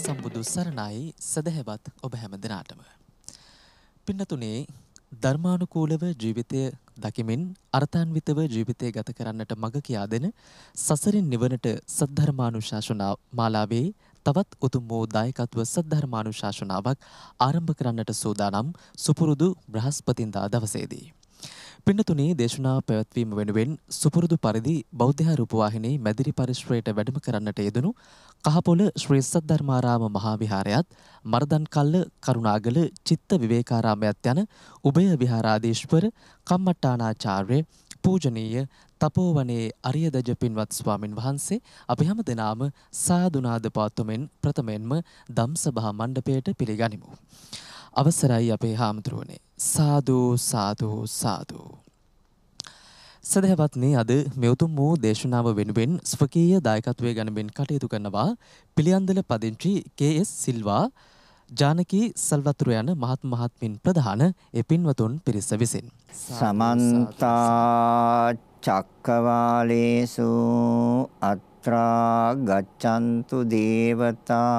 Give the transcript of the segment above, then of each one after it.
සම්මා සම්බුදු සරණයි සදහැවත් ඔබ හැම දෙනාටම. පින්නතුනේ ධර්මානුකූලව ජීවිතය දකිමින් අර්ථාන්විතව ජීවිතය ගත කරන්නට මඟ කියා දෙන සසරින් නිවනට සද්ධර්මානුශාසනා මාලාවේ තවත් උතුම් වූ දායකත්ව සද්ධර්මානුශාසනාවක් ආරම්භ කරන්නට සූදානම් සුපුරුදු බ්‍රහස්පතින්දා දවසේදී. පින්නතුනේ දේශනා පැවැත්වීම වෙනුවෙන් සුපුරුදු පරිදි බෞද්ධ රූපවාහිනී මැදිරි පරිශ්‍රයට වැඩම කරන්නට යෙදුණු කහපොළ ශ්‍රී සද්ධර්මාරාම මහා විහාරයත් මර්දන්කල්ල කරුණාගල චිත්ත විවේකාරාමයත් යන උභය විහාරාධීශවර කම්මට්ටානාචාර්ය පූජනීය තපෝවනේ අරියදජ පින්වත් ස්වාමින් වහන්සේ අපි හැම දෙනාම සාදුනාද පාතුමෙන් ප්‍රථමයෙන්ම දම්සභා මණ්ඩපයට පිළිගනිමු. අවසරයි අපේ හාමුදුරුවනේ සාදු සාදු සාදු. සදහවත්නේ අද මෙවතුම් වූ දේශනාව වෙනුවෙන් ස්වකීය දායකත්වය ගැනබෙන් කටයුතු කරනවා පිළියන්දල පදිංචි KS සිල්වා ජානකී සල්වතුර යන මහත් මහත්මින් ප්‍රධාන ඒ පින්වතුන් පිරිස විසින්. සමන්තා චක්කවාලේසු අත්‍රා ගච්ඡන්තු දේවතා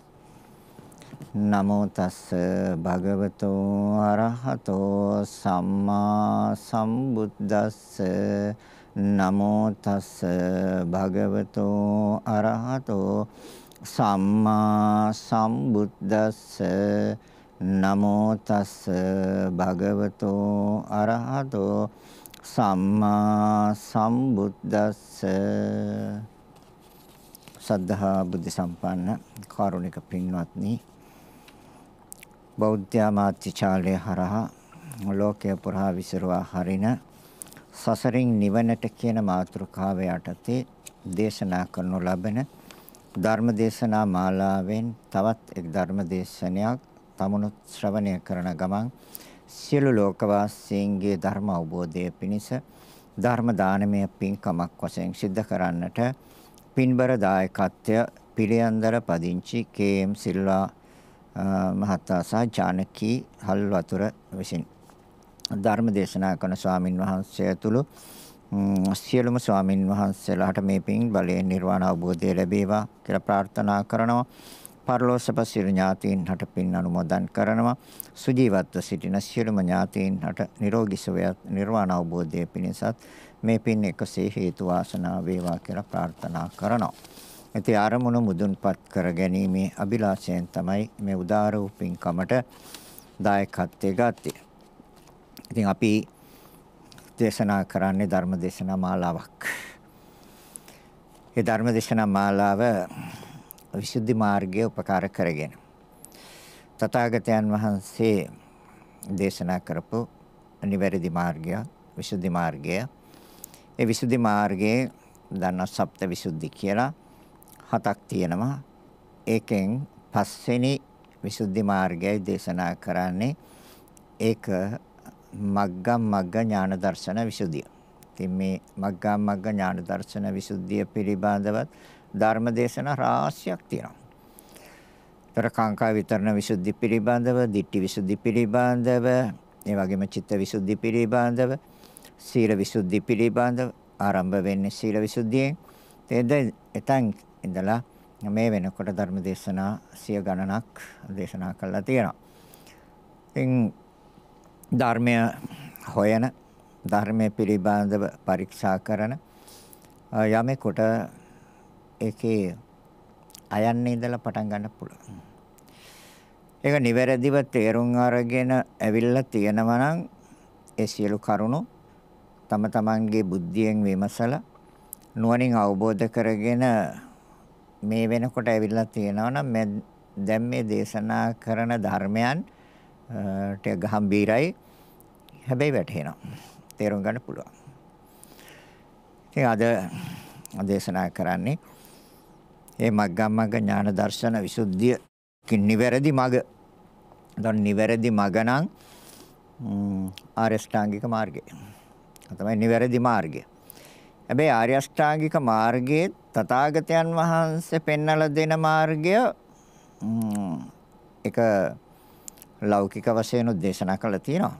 නමෝ තස්ස භගවතෝ අරහතෝ සම්මා සම්බුද්දස්ස නමෝ තස්ස භගවතෝ අරහතෝ සම්මා සම්බුද්දස්ස නමෝ තස්ස භගවතෝ අරහතෝ සම්මා සම්බුද්දස්ස සද්ධා බුද්ධ සම්පන්න කාරුණික පින්වත්නි බෞද්ධ මාත්‍චාලය හරහා ලෝකය පුරා විසිරුවා හරින සසරින් නිවනට කියන මාතෘකාව යටතේ දේශනා කරනු ලබන ධර්ම දේශනා මාලාවෙන් තවත් එක් ධර්ම දේශනයක් තමනුත් ශ්‍රවණය කරන ගමන් සියලු ලෝකවාසීන්ගේ ධර්ම අවබෝධය පිණිස ධර්ම දානමය පින්කමක් වශයෙන් සිද්ධ කරන්නට පින්බර දායකත්වය පිළියන්දර පදිංචි කේ.එම්. සිල්වා මහතා සහ චානකී හල් වතුර විසින් ධර්ම දේශනා කරන ස්වාමින් වහන්සේ ඇතුළු සියලුම ස්වාමින් වහන්සේලාට මේ පින් බලයෙන් නිර්වාණ අවබෝධය ලැබේවා කියලා ප්‍රාර්ථනා කරනවා. පරලෝසපසිර ඥාතීන්ට පින් අනුමෝදන් කරනවා. සුජීවත්ව සිටින සියලුම ඥාතීන්ට නිරෝගී සුවය නිර්වාණ අවබෝධය පිණිසත් මේ පින් එකසේ හේතු වාසනා වේවා කියලා ප්‍රාර්ථනා කරනවා. ඇති අරමුණු මුදුන්පත් කර ගැනීමේ අභිලාෂයෙන් තමයි මේ උදාර වූ පින්කමට දායකත්වයේ ගත්තේ. ඉතින් අපි දේශනා කරන්නේ ධර්ම දේශනා මාලාවක්. ඒ ධර්ම දේශනා මාලාව විසුද්ධි මාර්ගයේ උපකාර කරගෙන තථාගතයන් වහන්සේ දේශනා කරපු නිවැරදි මාර්ගය විසුද්ධි මාර්ගය ඒ විසුද්ධි මාර්ගයේ දන්නා සප්ත විසුද්ධි කියලා හතක් තියෙනවා. ඒකෙන් පස්වෙනි විසුද්ධි මාර්ගය දේශනා කරන්නේ ඒක මග්ගම් මග්ග ඥාන දර්ශන විසුද්ධිය. ඉතින් මේ මග්ගම් මග්ග ඥාන දර්ශන විසුද්ධිය පිළිබඳවත් ධර්ම දේශනා රාශියක් තියෙනවා. තර කාංකා විතරණ විසුද්ධි පිළිබඳව, ditthi විසුද්ධි පිළිබඳව, ඒ වගේම චිත්ත විසුද්ධි පිළිබඳව, සීල විසුද්ධි පිළිබඳව ආරම්භ වෙන්නේ සීල විසුද්ධියෙන්. එතෙන් ඉඳලා මේ වෙනකොට ධර්ම දේශනා සිය ගණනක් දේශනා කරලා තියෙනවා. ඉතින් ධර්මය හොයන ධර්මයේ පිළිබඳව පරීක්ෂා කරන යමෙකුට ඒකේ අයන්නේ ඉඳලා පටන් ගන්න පුළුවන්. ඒක නිවැරදිව තේරුම් අරගෙන ඇවිල්ලා තියෙනවා නම් ඒ සියලු කරුණු තම තමන්ගේ බුද්ධියෙන් විමසලා නුවණින් අවබෝධ කරගෙන මේ වෙනකොට ඇවිල්ලා තියෙනවා නම් දැන් මේ දේශනා කරන ධර්මයන් ට ගැඹීරයි හැබැයි වැටහෙනවා. තේරුම් ගන්න පුළුවන්. ඉතින් අද දේශනා කරන්නේ මේ මග්ගමග්ග ඥාන දර්ශන විසුද්ධිය නිවැරදි මග. දැන් නිවැරදි මග නම් ආරියෂ්ඨාංගික මාර්ගය. තමයි නිවැරදි මාර්ගය. හැබැයි ආරියෂ්ඨාංගික මාර්ගයේ තථාගතයන් වහන්සේ පෙන්වලා දෙන මාර්ගය ඒක ලෞකික වශයෙන් දේශනා කළා තියෙනවා.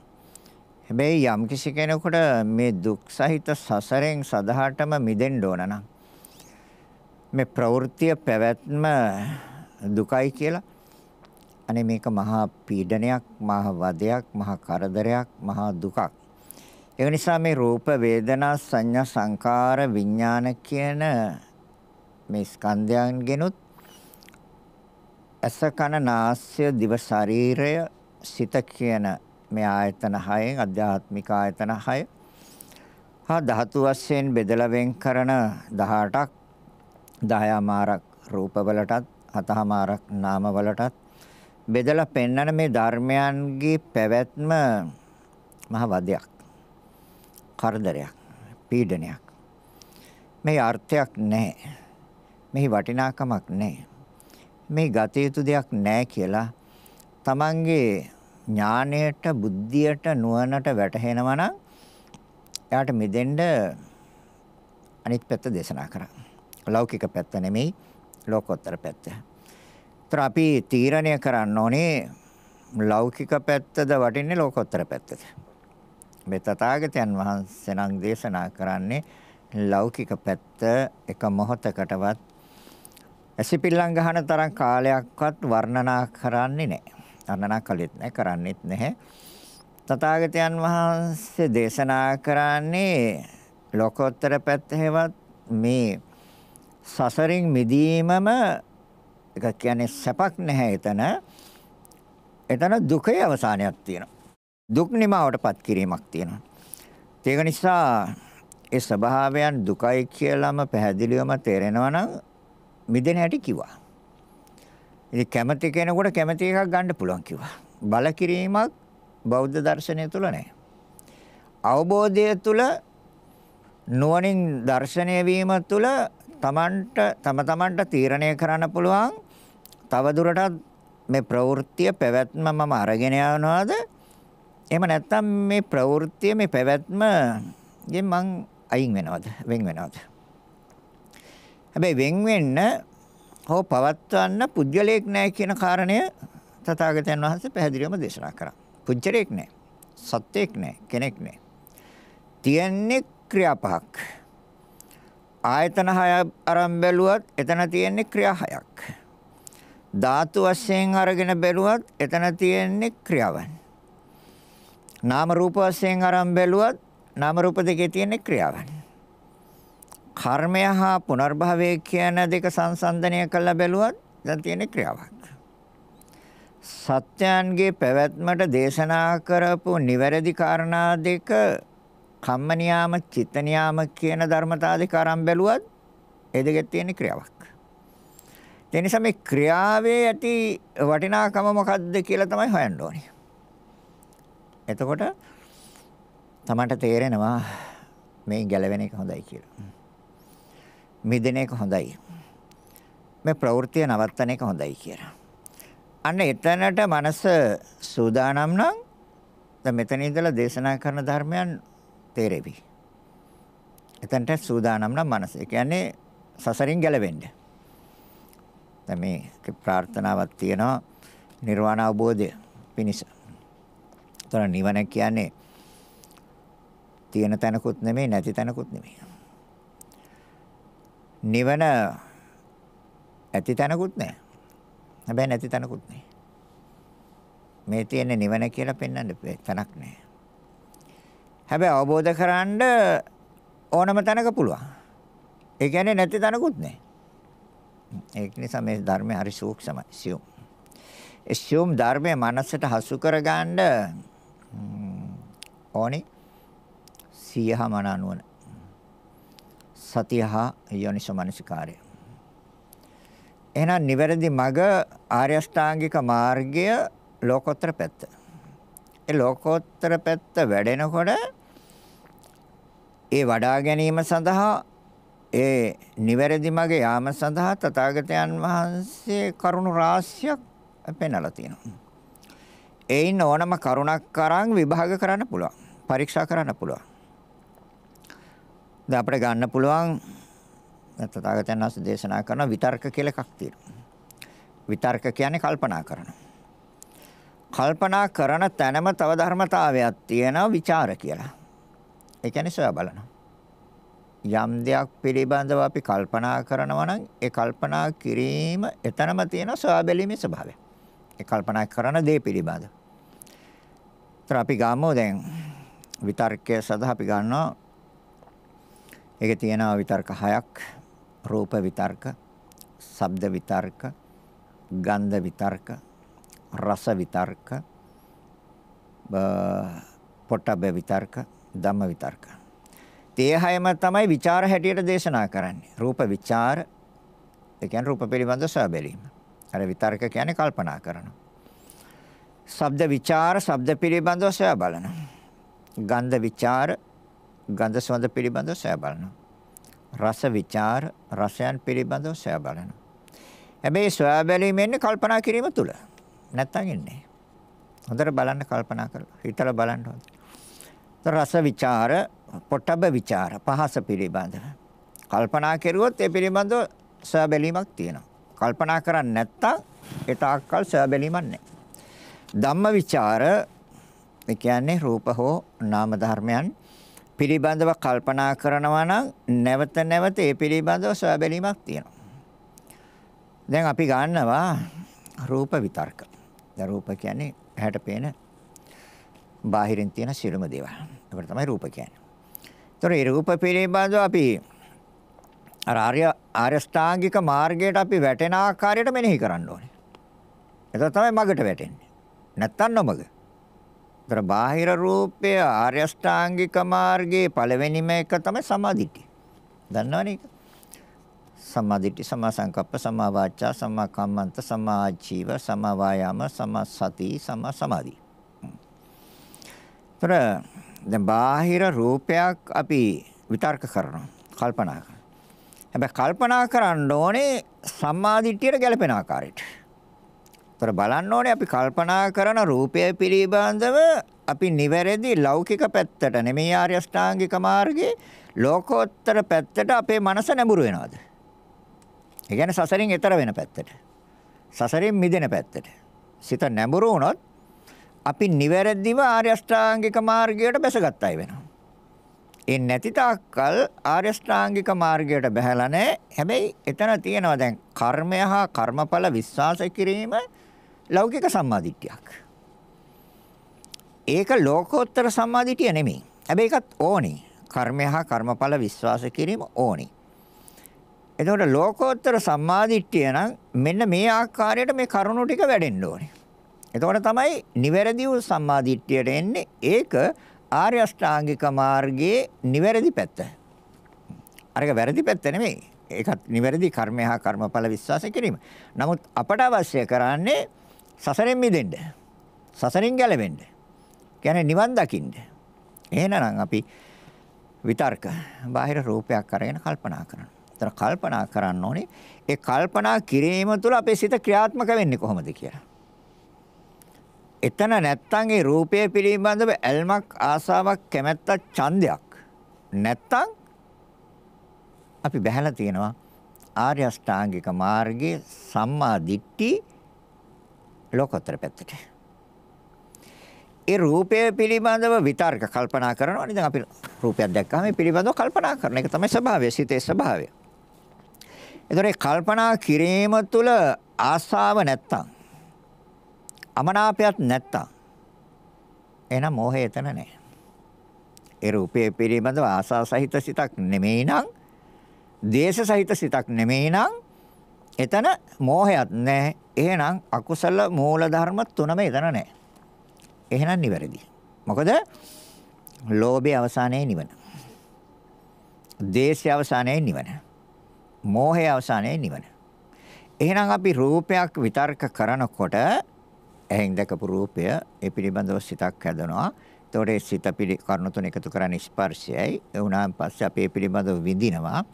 හැබැයි යම් කිසි කෙනෙකුට මේ දුක් සහිත සසරෙන් සදාටම මිදෙන්න ඕන නම් මේ ප්‍රවෘත්තිය පැවැත්ම දුකයි කියලා අනේ මේක මහා පීඩනයක් මහා වදයක් මහා කරදරයක් මහා දුකක් ඒ නිසා මේ රූප වේදනා සංඥා සංකාර විඥාන කියන මේ ස්කන්ධයන් ගෙනුත් ඇස කන නාසය දිව ශරීරය සිත කියන මේ ආයතන හයෙන් අධ්‍යාත්මික ආයතන හය හා ධාතු වශයෙන් බෙදලා වෙන් කරන 18ක් 10මාරක් රූපවලටත් හතමාරක් නාමවලටත් බෙදලා පෙන්වන මේ ධර්මයන්ගේ පැවැත්ම මහ වදයක් කරදරයක් පීඩනයක් මේ අර්ථයක් නැහැ මෙහි වටිනාකමක් නැහැ. මේ ගත යුතු දෙයක් නැහැ කියලා තමන්ගේ ඥාණයට, බුද්ධියට, නුවණට වැටහෙනවා නම් එයාට මෙදෙන්න අනිත් පැත්ත දේශනා කරා. ලෞකික පැත්ත නෙමෙයි ලෝකෝත්තර පැත්ත. ඒතර අපි තීරණය කරන්න ඕනේ ලෞකික පැත්තද වටින්නේ ලෝකෝත්තර පැත්තද? මේ තථාගතයන් වහන්සේ නම් දේශනා කරන්නේ ලෞකික පැත්ත එක මොහොතකටවත් ඇසිපිල්ලම් ගහන තරම් කාලයක්වත් වර්ණනා කරන්නේ නැහැ. වර්ණනා කළෙත් නැහැ, කරන්නෙත් නැහැ. තථාගතයන් වහන්සේ දේශනා කරන්නේ ලෝකෝත්තර පැත්තේවත් මේ සසරින් මිදීමම ඒක කියන්නේ සැපක් නැහැ එතන. එතන දුකේ අවසානයක් තියෙනවා. දුක් නිමාවටපත් කිරීමක් තියෙනවා. ඒක නිසා ඒ ස්වභාවයන් දුකයි කියලාම පැහැදිලිවම තේරෙනවා නම් මිදෙන හැටි කිව්වා. ඉතින් කැමැති කෙනෙකුට කැමැති එකක් ගන්න පුළුවන් කිව්වා. බලකිරීමක් බෞද්ධ දර්ශනය තුල නැහැ. අවබෝධය තුල නුවණින් දර්ශනය වීම තුල තමන්ට තම තමන්ට තීරණය කරන්න පුළුවන් තව දුරටත් මේ ප්‍රවෘත්තිය පැවැත්ම මම අරගෙන යනවාද එහෙම නැත්නම් මේ ප්‍රවෘත්තිය මේ පැවැත්ම ගෙන් මං අයින් වෙනවද වෙන් වෙනවද හැබැයි වෙන් වෙන්න හෝ පවත්වන්න පුජ්‍යලයක් නැහැ කියන කාරණය තථාගතයන් වහන්සේ පැහැදිලිවම දේශනා කරා. පුජ්‍යලයක් නැහැ. සත්‍යයක් නැහැ. කෙනෙක් නැහැ. තියන්නේ ක්‍රියාපහක්. ආයතන හය අරන් බැලුවත් එතන තියෙන්නේ ක්‍රියා හයක්. ධාතු වශයෙන් අරගෙන බැලුවත් එතන තියෙන්නේ ක්‍රියාවන්. නාම රූප වශයෙන් අරන් බැලුවත් නාම රූප දෙකේ තියෙන ක්‍රියාවන්. කර්මය හා පුනර්භවය කියන දෙක සංසන්දනය කළා බැලුවත් දැන් තියෙන ක්‍රියාවක්. සත්‍යයන්ගේ පැවැත්මට දේශනා කරපු නිවැරදි කාරණා දෙක කම්ම නියාම චිත්ත නියාම කියන ධර්මතා දෙක අරන් බැලුවත් ඒ දෙකේ තියෙන ක්‍රියාවක්. ඒ නිසා මේ ක්‍රියාවේ ඇති වටිනාකම මොකද්ද කියලා තමයි හොයන්න ඕනේ. එතකොට තමන්ට තේරෙනවා මේ ගැලවෙන එක හොඳයි කියලා. මිදෙන එක හොඳයි. මේ ප්‍රවෘත්තිය නවත්තන එක හොඳයි කියලා. අන්න එතනට මනස සූදානම් නම් දැන් මෙතන ඉඳලා දේශනා කරන ධර්මයන් තේරෙවි. එතනට සූදානම් නම් මනස. ඒ කියන්නේ සසරින් ගැලවෙන්න. දැන් මේ ප්‍රාර්ථනාවක් තියෙනවා නිර්වාණ අවබෝධය පිණිස. ඒතර නිවන කියන්නේ තියෙන තැනකුත් නෙමෙයි නැති තැනකුත් නෙමෙයි. නිවන ඇති තැනකුත් නැහැ. හැබැයි නැති තැනකුත් නැහැ. මේ තියෙන නිවන කියලා පෙන්වන්න තැනක් නැහැ. හැබැයි අවබෝධ කරගන්න ඕනම තැනක පුළුවන්. ඒ කියන්නේ නැති තැනකුත් නැහැ. ඒක නිසා මේ ධර්මය හරි සූක්ෂමයි. සියුම්. ඒ සියුම් ධර්මය මනසට හසු කරගන්න ඕනේ සියහ මන අනුවන සතිය හා යෝනිසෝමනසිකාරය. එහෙනම් නිවැරදි මඟ ආර්ය අෂ්ටාංගික මාර්ගය ලෝකෝත්තර පැත්ත. ඒ ලෝකෝත්තර පැත්ත වැඩෙනකොට ඒ වඩා ගැනීම සඳහා ඒ නිවැරදි මඟ යාම සඳහා තථාගතයන් වහන්සේ කරුණු රාශියක් පෙන්වලා තියෙනවා. ඒයින් ඕනම කරුණක් කරන් විභාග කරන්න පුළුවන්. පරීක්ෂා කරන්න පුළුවන්. දැන් අපිට ගන්න පුළුවන් තථාගතයන් වහන්සේ දේශනා කරන විතර්ක කියලා එකක් තියෙනවා. විතර්ක කියන්නේ කල්පනා කරන. කල්පනා කරන තැනම තව ධර්මතාවයක් තියෙනවා ਵਿਚාර කියලා. ඒ කියන්නේ සොයා බලනවා. යම් දෙයක් පිළිබඳව අපි කල්පනා කරනවා නම් ඒ කල්පනා කිරීම එතරම් තියෙන සොයා බැලීමේ ස්වභාවය. ඒ කල්පනා කරන දේ පිළිබඳව. තර අපි ගාමෝ දැන් විතර්කයේ සඳහා අපි ගන්නවා ඒකේ තියෙනවා විතර්ක හයක්. රූප විතර්ක, ශබ්ද විතර්ක, ගන්ධ විතර්ක, රස විතර්ක, පොට්ටබ්බ විතර්ක, ධම්ම විතර්ක. තේ හයම තමයි ਵਿਚාර හැටියට දේශනා කරන්නේ. රූප ਵਿਚාර ඒ කියන්නේ රූප පිළිබඳ සබැලීම. අර විතර්ක කියන්නේ කල්පනා කරනවා. ශබ්ද ਵਿਚාර ශබ්ද පිළිබඳව සොයා බලනවා. ගන්ධ ਵਿਚාර ගන්ධ සුවඳ පිළිබඳව සොයා බලනවා. රස විචාර රසයන් පිළිබඳව සොයා බලනවා. හැබැයි සොයා බැලීම එන්නේ කල්පනා කිරීම තුළ. නැත්තම් එන්නේ. හොඳට බලන්න කල්පනා කරලා හිතලා බලන්න ඕනේ. රස විචාර පොට්ටබ විචාර පහස පිළිබඳව කල්පනා කරුවොත් ඒ පිළිබඳව සොයා බැලීමක් තියෙනවා. කල්පනා කරන්නේ නැත්තම් ඒ තාක්කල් සොයා බැලීමක් නැහැ. ධම්ම විචාර ඒ කියන්නේ රූප හෝ නාම ධර්මයන් පිළිබඳව කල්පනා කරනවා නම් නැවත නැවත ඒ පිළිබඳව සොයා බැලීමක් තියෙනවා. දැන් අපි ගන්නවා රූප විතර්ක. දැන් රූප කියන්නේ ඇහැට පේන බාහිරින් තියෙන සියලුම දේවල්. ඒකට තමයි රූප කියන්නේ. ඒතොර ඒ රූප පිළිබඳව අපි අර ආර්ය ආරස්ථාංගික මාර්ගයට අපි වැටෙන ආකාරයට මෙනෙහි කරන්න ඕනේ. එතකොට තමයි මගට වැටෙන්නේ. නැත්තම් නොමග. ඒතර බාහිර රූපය ආර්ය ශ්‍රාංගික මාර්ගයේ පළවෙනිම එක තමයි සමාධිටි. දන්නවනේ ඒක. සමාධිටි සමා සංකප්ප සමා වාචා සමා කම්මන්ත සමා ආජීව සමා වායාම සමා සති සමා සමාධි. ඒතර දැන් බාහිර රූපයක් අපි විතර්ක කරනවා කල්පනා කරනවා. හැබැයි කල්පනා කරන්න ඕනේ සමාධිටියට ගැළපෙන ආකාරයට. තොර බලන්න ඕනේ අපි කල්පනා කරන රූපය පිළිබඳව අපි නිවැරදි ලෞකික පැත්තට නෙමෙයි ආර්ය අෂ්ටාංගික මාර්ගයේ ලෝකෝත්තර පැත්තට අපේ මනස නැඹුරු වෙනවද? ඒ කියන්නේ සසරින් එතර වෙන පැත්තට. සසරින් මිදෙන පැත්තට. සිත නැඹුරු වුණොත් අපි නිවැරදිව ආර්ය අෂ්ටාංගික මාර්ගයට බැසගත්තයි වෙනවා. ඒ නැති තාක්කල් ආර්ය අෂ්ටාංගික මාර්ගයට බැහැලා නැහැ. හැබැයි එතන තියෙනවා දැන් කර්මය හා කර්මඵල විශ්වාස කිරීම ලෞකික සම්මාදිට්ඨියක්. ඒක ලෝකෝත්තර සම්මාදිට්ඨිය නෙමෙයි. හැබැයි ඒකත් ඕනේ. කර්මය හා කර්මඵල විශ්වාස කිරීම ඕනේ. එතකොට ලෝකෝත්තර සම්මාදිට්ඨිය නම් මෙන්න මේ ආකාරයට මේ කරුණු ටික වැඩෙන්න ඕනේ. එතකොට තමයි නිවැරදි වූ සම්මාදිට්ඨියට එන්නේ. ඒක ආර්ය අෂ්ටාංගික මාර්ගයේ නිවැරදි පැත්ත. අරක වැරදි පැත්ත නෙමෙයි. ඒකත් නිවැරදි කර්මය හා කර්මඵල විශ්වාස කිරීම. නමුත් අපට අවශ්‍ය කරන්නේ සසරෙන් මිදෙන්න. සසරින් ගැලවෙන්න. කියන්නේ නිවන් දකින්න. එහෙනම් අපි විතර්ක බාහිර රූපයක් අරගෙන කල්පනා කරනවා. ඒතර කල්පනා කරන්න ඕනේ ඒ කල්පනා කිරීම තුළ අපේ සිත ක්‍රියාත්මක වෙන්නේ කොහොමද කියලා. එතන නැත්තම් ඒ රූපය පිළිබඳව ඇල්මක් ආසාවක් කැමැත්තක් ඡන්දයක් නැත්තම් අපි බහැලා තියෙනවා ආර්ය අෂ්ටාංගික මාර්ගයේ සම්මා දිට්ඨි ලෝකෝත්තර පැත්තට. ඒ රූපය පිළිබඳව විතර්ක කල්පනා කරනවා නේද? අපි රූපයක් දැක්කම මේ පිළිබඳව කල්පනා කරන එක තමයි ස්වභාවය, සිතේ ස්වභාවය. ඒතර කල්පනා කිරීම තුළ ආසාව නැත්තම් අමනාපයක් නැත්තම් එහෙනම් මෝහය එතන නැහැ. ඒ රූපයේ පිළිබඳව ආසා සහිත සිතක් නෙමෙයි නම් දේශ සහිත සිතක් නෙමෙයි නම් එතන මෝහයක් නැහැ. එහෙනම් අකුසල මූල ධර්ම තුනම එතන නැහැ. එහෙනම් නිවැරදි. මොකද ලෝභයේ අවසානයේ නිවන. දේශයේ අවසානයේ නිවන. මෝහයේ අවසානයේ නිවන. එහෙනම් අපි රූපයක් විතර්ක කරනකොට ඇහෙන් දැකපු රූපය ඒ පිළිබඳව සිතක් හැදෙනවා. එතකොට සිත පිළි කරුණු තුන එකතු කරන්නේ ස්පර්ශයයි. ඒ වුණාන් පස්සේ අපි ඒ පිළිබඳව විඳිනවා.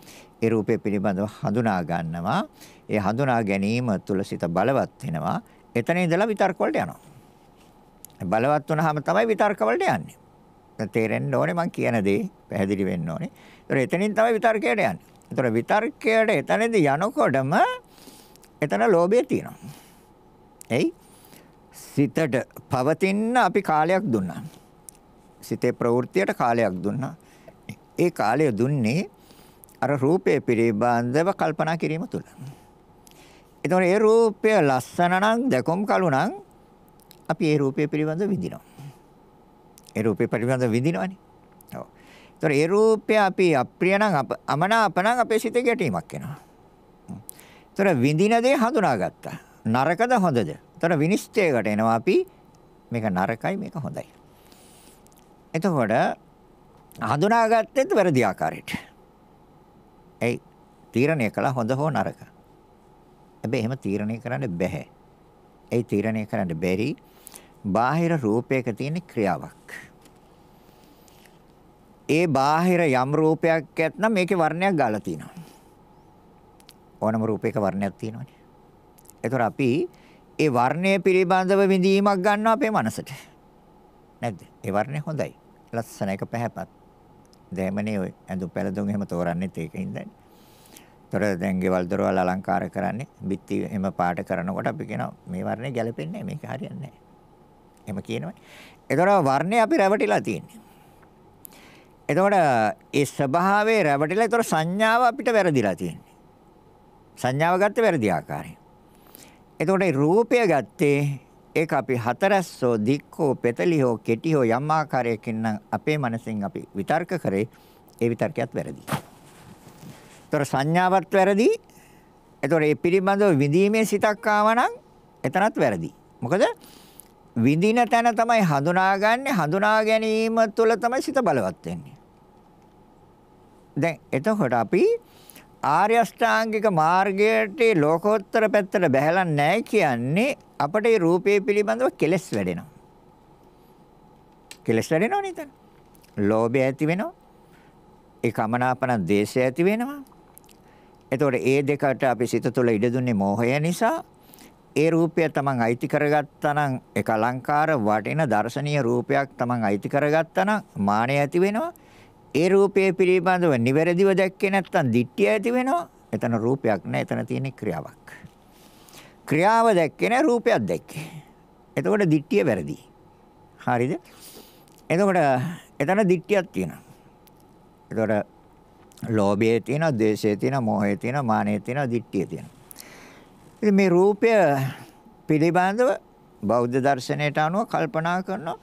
ඒ රූපේ පිළිබඳව හඳුනා ගන්නවා. ඒ හඳුනා ගැනීම තුළ සිත බලවත් වෙනවා. එතන ඉඳලා විතර්ක වලට යනවා. බලවත් වුණාම තමයි විතර්ක වලට යන්නේ. තේරෙන්න ඕනේ මම කියන දේ පැහැදිලි වෙන්න ඕනේ. ඒතර එතනින් තමයි විතර්කයට යන්නේ. ඒතර විතර්කයට එතනදී යනකොටම එතන ලෝභය තියෙනවා. එයි සිතට පවතින අපි කාලයක් දුන්නා. සිතේ ප්‍රවෘත්තියට කාලයක් දුන්නා. ඒ කාලය දුන්නේ අර රූපය පිළිබඳව කල්පනා කිරීම තුළ. එතකොට ඒ රූපය ලස්සන නම් දැකුම් කළු නම් අපි ඒ රූපය පිළිබඳව විඳිනවා. ඒ රූපය පිළිබඳව විඳිනවනේ. ඔව්. එතකොට ඒ රූපය අපි අප්‍රිය නම් අමනාප නම් අපේ සිතේ ගැටීමක් එනවා. එතකොට විඳින දේ හඳුනාගත්තා. නරකද හොඳද? එතකොට විනිශ්චයකට එනවා අපි මේක නරකයි මේක හොඳයි. එතකොට හඳුනාගත්තෙත් වැරදි ආකාරයට. ඒ තීරණය කළා හොඳ හෝ නරක. හැබැයි එහෙම තීරණය කරන්න බැහැ. ඒ තීරණය කරන්න බැරි බාහිර රූපයක තියෙන ක්‍රියාවක්. ඒ බාහිර යම් රූපයක් ඇත්නම් මේකේ වර්ණයක් ගාලා තිනවා. ඕනම රූපයක වර්ණයක් තියෙනවනේ. ඒතර අපි ඒ වර්ණය පිළිබඳව විඳීමක් ගන්නවා අපේ මනසට. නැද්ද? ඒ වර්ණය හොඳයි. ලස්සන එක පැහැපත්. දෙමනේ ඔය ඇඳුම් පැළඳුම් එහෙම තෝරන්නෙත් ඒකින්ද. ඒතොර දැන් ගෙවල් දොරවල් අලංකාර කරන්නේ බිත්ති එහෙම පාට කරනකොට අපි කියනවා මේ වර්ණය ගැලපෙන්නේ නැහැ මේක හරියන්නේ නැහැ. එහෙම කියනවා. ඒතොර වර්ණය අපි රැවටිලා තියෙන්නේ. එතකොට ඒ ස්වභාවයේ රැවටිලා ඒතර සංඥාව අපිට වැරදිලා තියෙන්නේ. සංඥාව ගත්තේ වැරදි ආකාරයෙන්. එතකොට රූපය ගත්තේ ඒක අපි හතරස්සෝ දික්කෝ පෙතලිහෝ කෙටිහෝ යම් ආකාරයකින් නම් අපේ මනසෙන් අපි විතර්ක කරේ ඒ විතර්කයක් වැරදි. ඒතර සංඥාවක් වැරදි. ඒතර ඒ පිළිබඳව විඳීමේ සිතක් ආවනම් එතනත් වැරදි. මොකද විඳින තැන තමයි හඳුනාගන්නේ හඳුනා ගැනීම තුළ තමයි සිත බලවත් වෙන්නේ. දැන් එතකොට අපි ආර්ය අෂ්ටාංගික මාර්ගයට ලෝකෝත්තර පැත්තට බැහැලා නැහැ කියන්නේ අපට මේ රූපය පිළිබඳව කෙලස් වැඩෙනවා. කෙලස් වැඩෙනවා නේද? ලෝභය ඇති වෙනවා. ඒ කමනාපන ද්වේෂය ඇති වෙනවා. එතකොට ඒ දෙකට අපි සිත තුළ ඉඩ දුන්නේ මෝහය නිසා ඒ රූපය තමන් අයිති කරගත්තා නම් ඒක අලංකාර වටින දර්ශනීය රූපයක් තමන් අයිති කරගත්තා නම් මාණය ඇති වෙනවා. ඒ රූපයේ පිළිබඳව නිවැරදිව දැක්කේ නැත්නම් දිට්ඨිය ඇති වෙනවා. එතන රූපයක් නෑ එතන තියෙන ක්‍රියාවක්. ක්‍රියාව දැක්කේ නැහැ රූපයක් දැක්කේ. එතකොට දිට්ඨිය වැරදි. හරිද? එතකොට එතන දිට්ඨියක් තියෙනවා. එතකොට ලෝභය තියෙනවා, ද්වේෂය තියෙනවා, මෝහය තියෙනවා, මානය තියෙනවා, දිට්ඨිය තියෙනවා. ඉතින් මේ රූපය පිළිබඳව බෞද්ධ දර්ශනයට අනුව කල්පනා කරනවා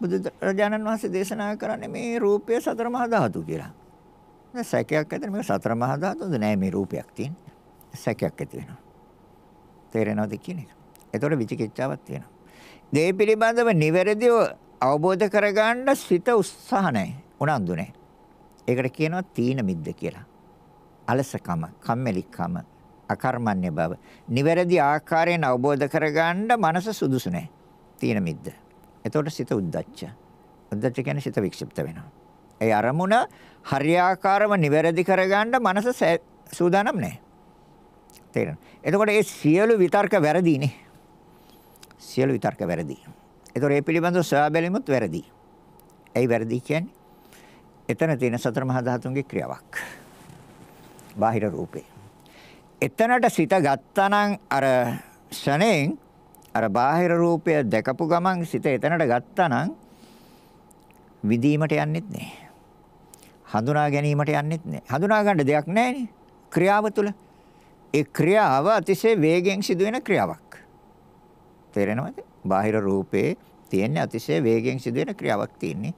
බුදු රජාණන් වහන්සේ දේශනා කරන්නේ මේ රූපය සතර මහා ධාතු කියලා. දැන් සැකයක් ඇතර මේ සතර මහා ධාතුද නෑ මේ රූපයක් තියෙන. සැකයක් ඇති වෙනවා. තේරෙනවද කියන එක. ඒතකොට විචිකිච්ඡාවක් තියෙනවා. දේ පිළිබඳව නිවැරදිව අවබෝධ කරගන්න සිත උත්සාහ නැහැ. උනන්දු නැහැ. ඒකට කියනවා තීන මිද්ද කියලා. අලසකම, කම්මැලිකම, අකර්මණ්‍ය බව. නිවැරදි ආකාරයෙන් අවබෝධ කරගන්න මනස සුදුසු නැහැ. තීන මිද්ද. එතකොට සිත උද්දච්ච. උද්දච්ච කියන්නේ සිත වික්ෂිප්ත වෙනවා. ඒ අරමුණ හරියාකාරව නිවැරදි කරගන්න මනස සූදානම් නැහැ. තේරෙනවා. එතකොට මේ සියලු විතර්ක වැරදිනේ. සියලු විතර්ක වැරදි. එතකොට මේ පිළිබඳව සොයා බැලීමුත් වැරදි. ඇයි වැරදි කියන්නේ? එතන තියෙන සතර මහා ධාතුන්ගේ ක්‍රියාවක්. බාහිර රූපේ. එතනට සිත ගත්තානම් අර ෂණයෙන් අර බාහිර රූපය දැකපු ගමන් සිත එතනට ගත්තානම් විදීමට යන්නෙත් නැහැ. හඳුනා ගැනීමට යන්නෙත් නැහැ. හඳුනා ගන්න දෙයක් නැහැ නේ. ක්‍රියාව තුළ ඒ ක්‍රියාව අතිශය වේගෙන් සිදුවෙන ක්‍රියාවක්. තේරෙනවද? බාහිර රූපේ තියෙන අතිශය වේගෙන් සිදුවෙන ක්‍රියාවක් තියෙන්නේ.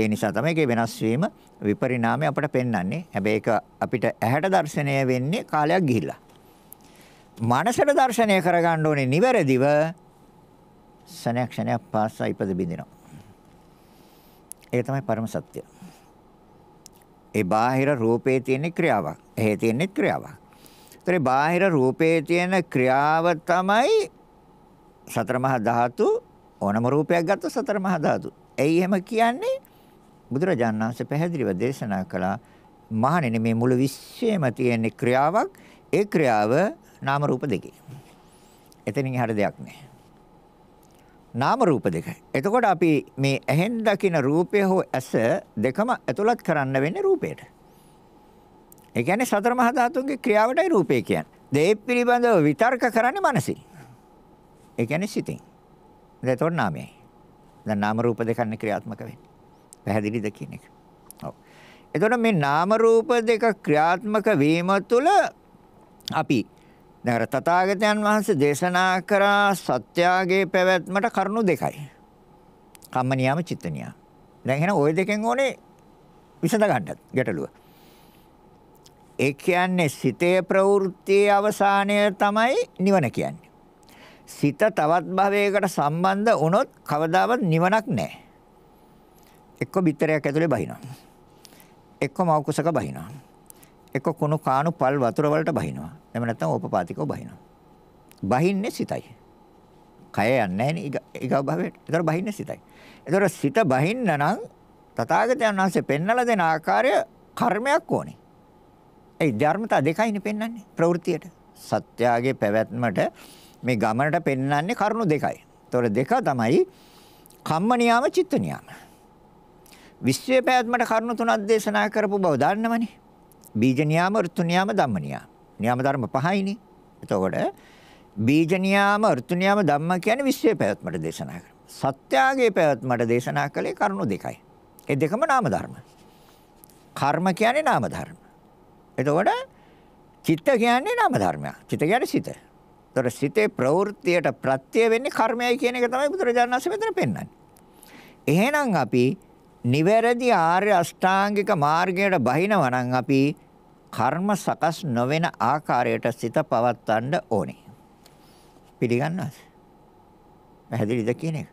ඒ නිසා තමයි ඒකේ වෙනස් වීම විපරිණාමය අපට පෙන්වන්නේ. හැබැයි ඒක අපිට ඇහැට දැర్శණය වෙන්නේ කාලයක් ගිහිල්ලා. මනසට දැర్శණය කරගන්න ඕනේ නිවැරදිව සනක්ෂණයක් පාසා ඉපද බින්දිනවා. ඒ තමයි පරම සත්‍ය. ඒ බාහිර රූපේ තියෙන ක්‍රියාවක්. එහේ තියෙන ක්‍රියාවක්. ඒතරේ බාහිර රූපයේ තියෙන ක්‍රියාව තමයි සතර මහා ධාතු ඕනම රූපයක් ගත්තොත් සතර මහා ධාතු. එයි එහෙම කියන්නේ බුදුරජාණන් වහන්සේ පැහැදිලිව දේශනා කළා මහණෙනි මේ මුළු විශ්වයේම තියෙන ක්‍රියාවක් ඒ ක්‍රියාව නාම රූප දෙකේ. එතනින් එහාට දෙයක් නැහැ. නාම රූප දෙක. එතකොට අපි මේ ඇහෙන් දකින රූපය හෝ ඇස දෙකම ඇතුළත් කරන්න වෙන්නේ රූපයට. ඒ කියන්නේ සතර මහා ධාතුන්ගේ ක්‍රියාවටයි රූපය කියන්නේ. දේ පිළිබඳව විතර්ක කරන්නේ මනසින්. ඒ කියන්නේ සිතින්. එතකොට නාමයයි. දැන් නාම රූප දෙකන්නේ ක්‍රියාත්මක වෙන්නේ. පැහැදිලිද කියන එක? ඔව්. එතකොට මේ නාම රූප දෙක ක්‍රියාත්මක වීම තුළ අපි දැන් අර තථාගතයන් වහන්සේ දේශනා කරා සත්‍යාගයේ පැවැත්මට කරුණු දෙකයි. කම්ම නියම චිත්ත නියම. දැන් එහෙනම් ওই දෙකෙන් ඕනේ විසඳ ගන්නත් ගැටලුව. ඒ කියන්නේ සිතේ ප්‍රවෘත්තියේ අවසානය තමයි නිවන කියන්නේ. සිත තවත් භවයකට සම්බන්ධ වුණොත් කවදාවත් නිවනක් නැහැ. එක්ක බිත්තරයක් ඇතුලේ බහිනවා. එක්ක මව කුසක බහිනවා. එක්ක කුණු කාණු පල් වතුර වලට බහිනවා. එහෙම නැත්නම් ඕපපාතිකව බහිනවා. බහින්නේ සිතයි. කය යන්නේ නැහැ භවයට. ඒතර බහින්නේ සිතයි. ඒතර සිත බහින්න නම් තථාගතයන් වහන්සේ පෙන්වලා දෙන ආකාරය කර්මයක් ඕනේ. ඒ ධර්මතා දෙකයිනේ පෙන්වන්නේ ප්‍රවෘත්තියට. සත්‍යාගේ පැවැත්මට මේ ගමනට පෙන්වන්නේ කරුණු දෙකයි. ඒතොර දෙක තමයි කම්ම නියාම චිත්ත නියාම. විශ්වයේ පැවැත්මට කරුණු තුනක් දේශනා කරපු බව දන්නවනේ. බීජ නියාම, ඍතු නියාම, ධම්ම නියාම. නියාම ධර්ම පහයිනේ. එතකොට බීජ නියාම, ඍතු නියාම, ධම්ම කියන්නේ විශ්වයේ පැවැත්මට දේශනා කරන. සත්‍යාගේ පැවැත්මට දේශනා කළේ කරුණු දෙකයි. ඒ දෙකම නාම ධර්ම. කර්ම කියන්නේ නාම ධර්ම. එතකොට චිත්ත කියන්නේ නාම ධර්මයක්. චිත්ත කියන්නේ සිත. ඒතර සිතේ ප්‍රවෘත්තියට ප්‍රත්‍ය වෙන්නේ කර්මයයි කියන එක තමයි බුදුරජාණන් වහන්සේ මෙතන පෙන්වන්නේ. එහෙනම් අපි නිවැරදි ආර්ය අෂ්ටාංගික මාර්ගයට බහිනවා නම් අපි කර්ම සකස් නොවන ආකාරයට සිත පවත්වන්න ඕනේ. පිළිගන්නවද? පැහැදිලිද කියන එක?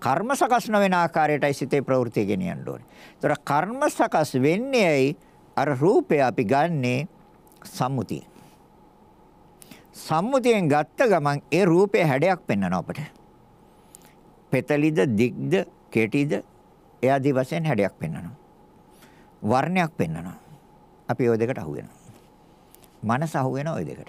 කර්ම සකස් නොවන ආකාරයටයි සිතේ ප්‍රවෘත්ති ගෙනියන්න ඕනේ. ඒතර කර්ම සකස් වෙන්නේ ඇයි? අර රූපය අපි ගන්නේ සම්මුතිය. සම්මුතියෙන් ගත්ත ගමන් ඒ රූපේ හැඩයක් පෙන්වනවා අපට. පෙතලිද, දිග්ද, කෙටිද, එයාදී වශයෙන් හැඩයක් පෙන්වනවා. වර්ණයක් පෙන්වනවා. අපි ওই දෙකට අහු වෙනවා. මනස අහු වෙනවා ওই දෙකට.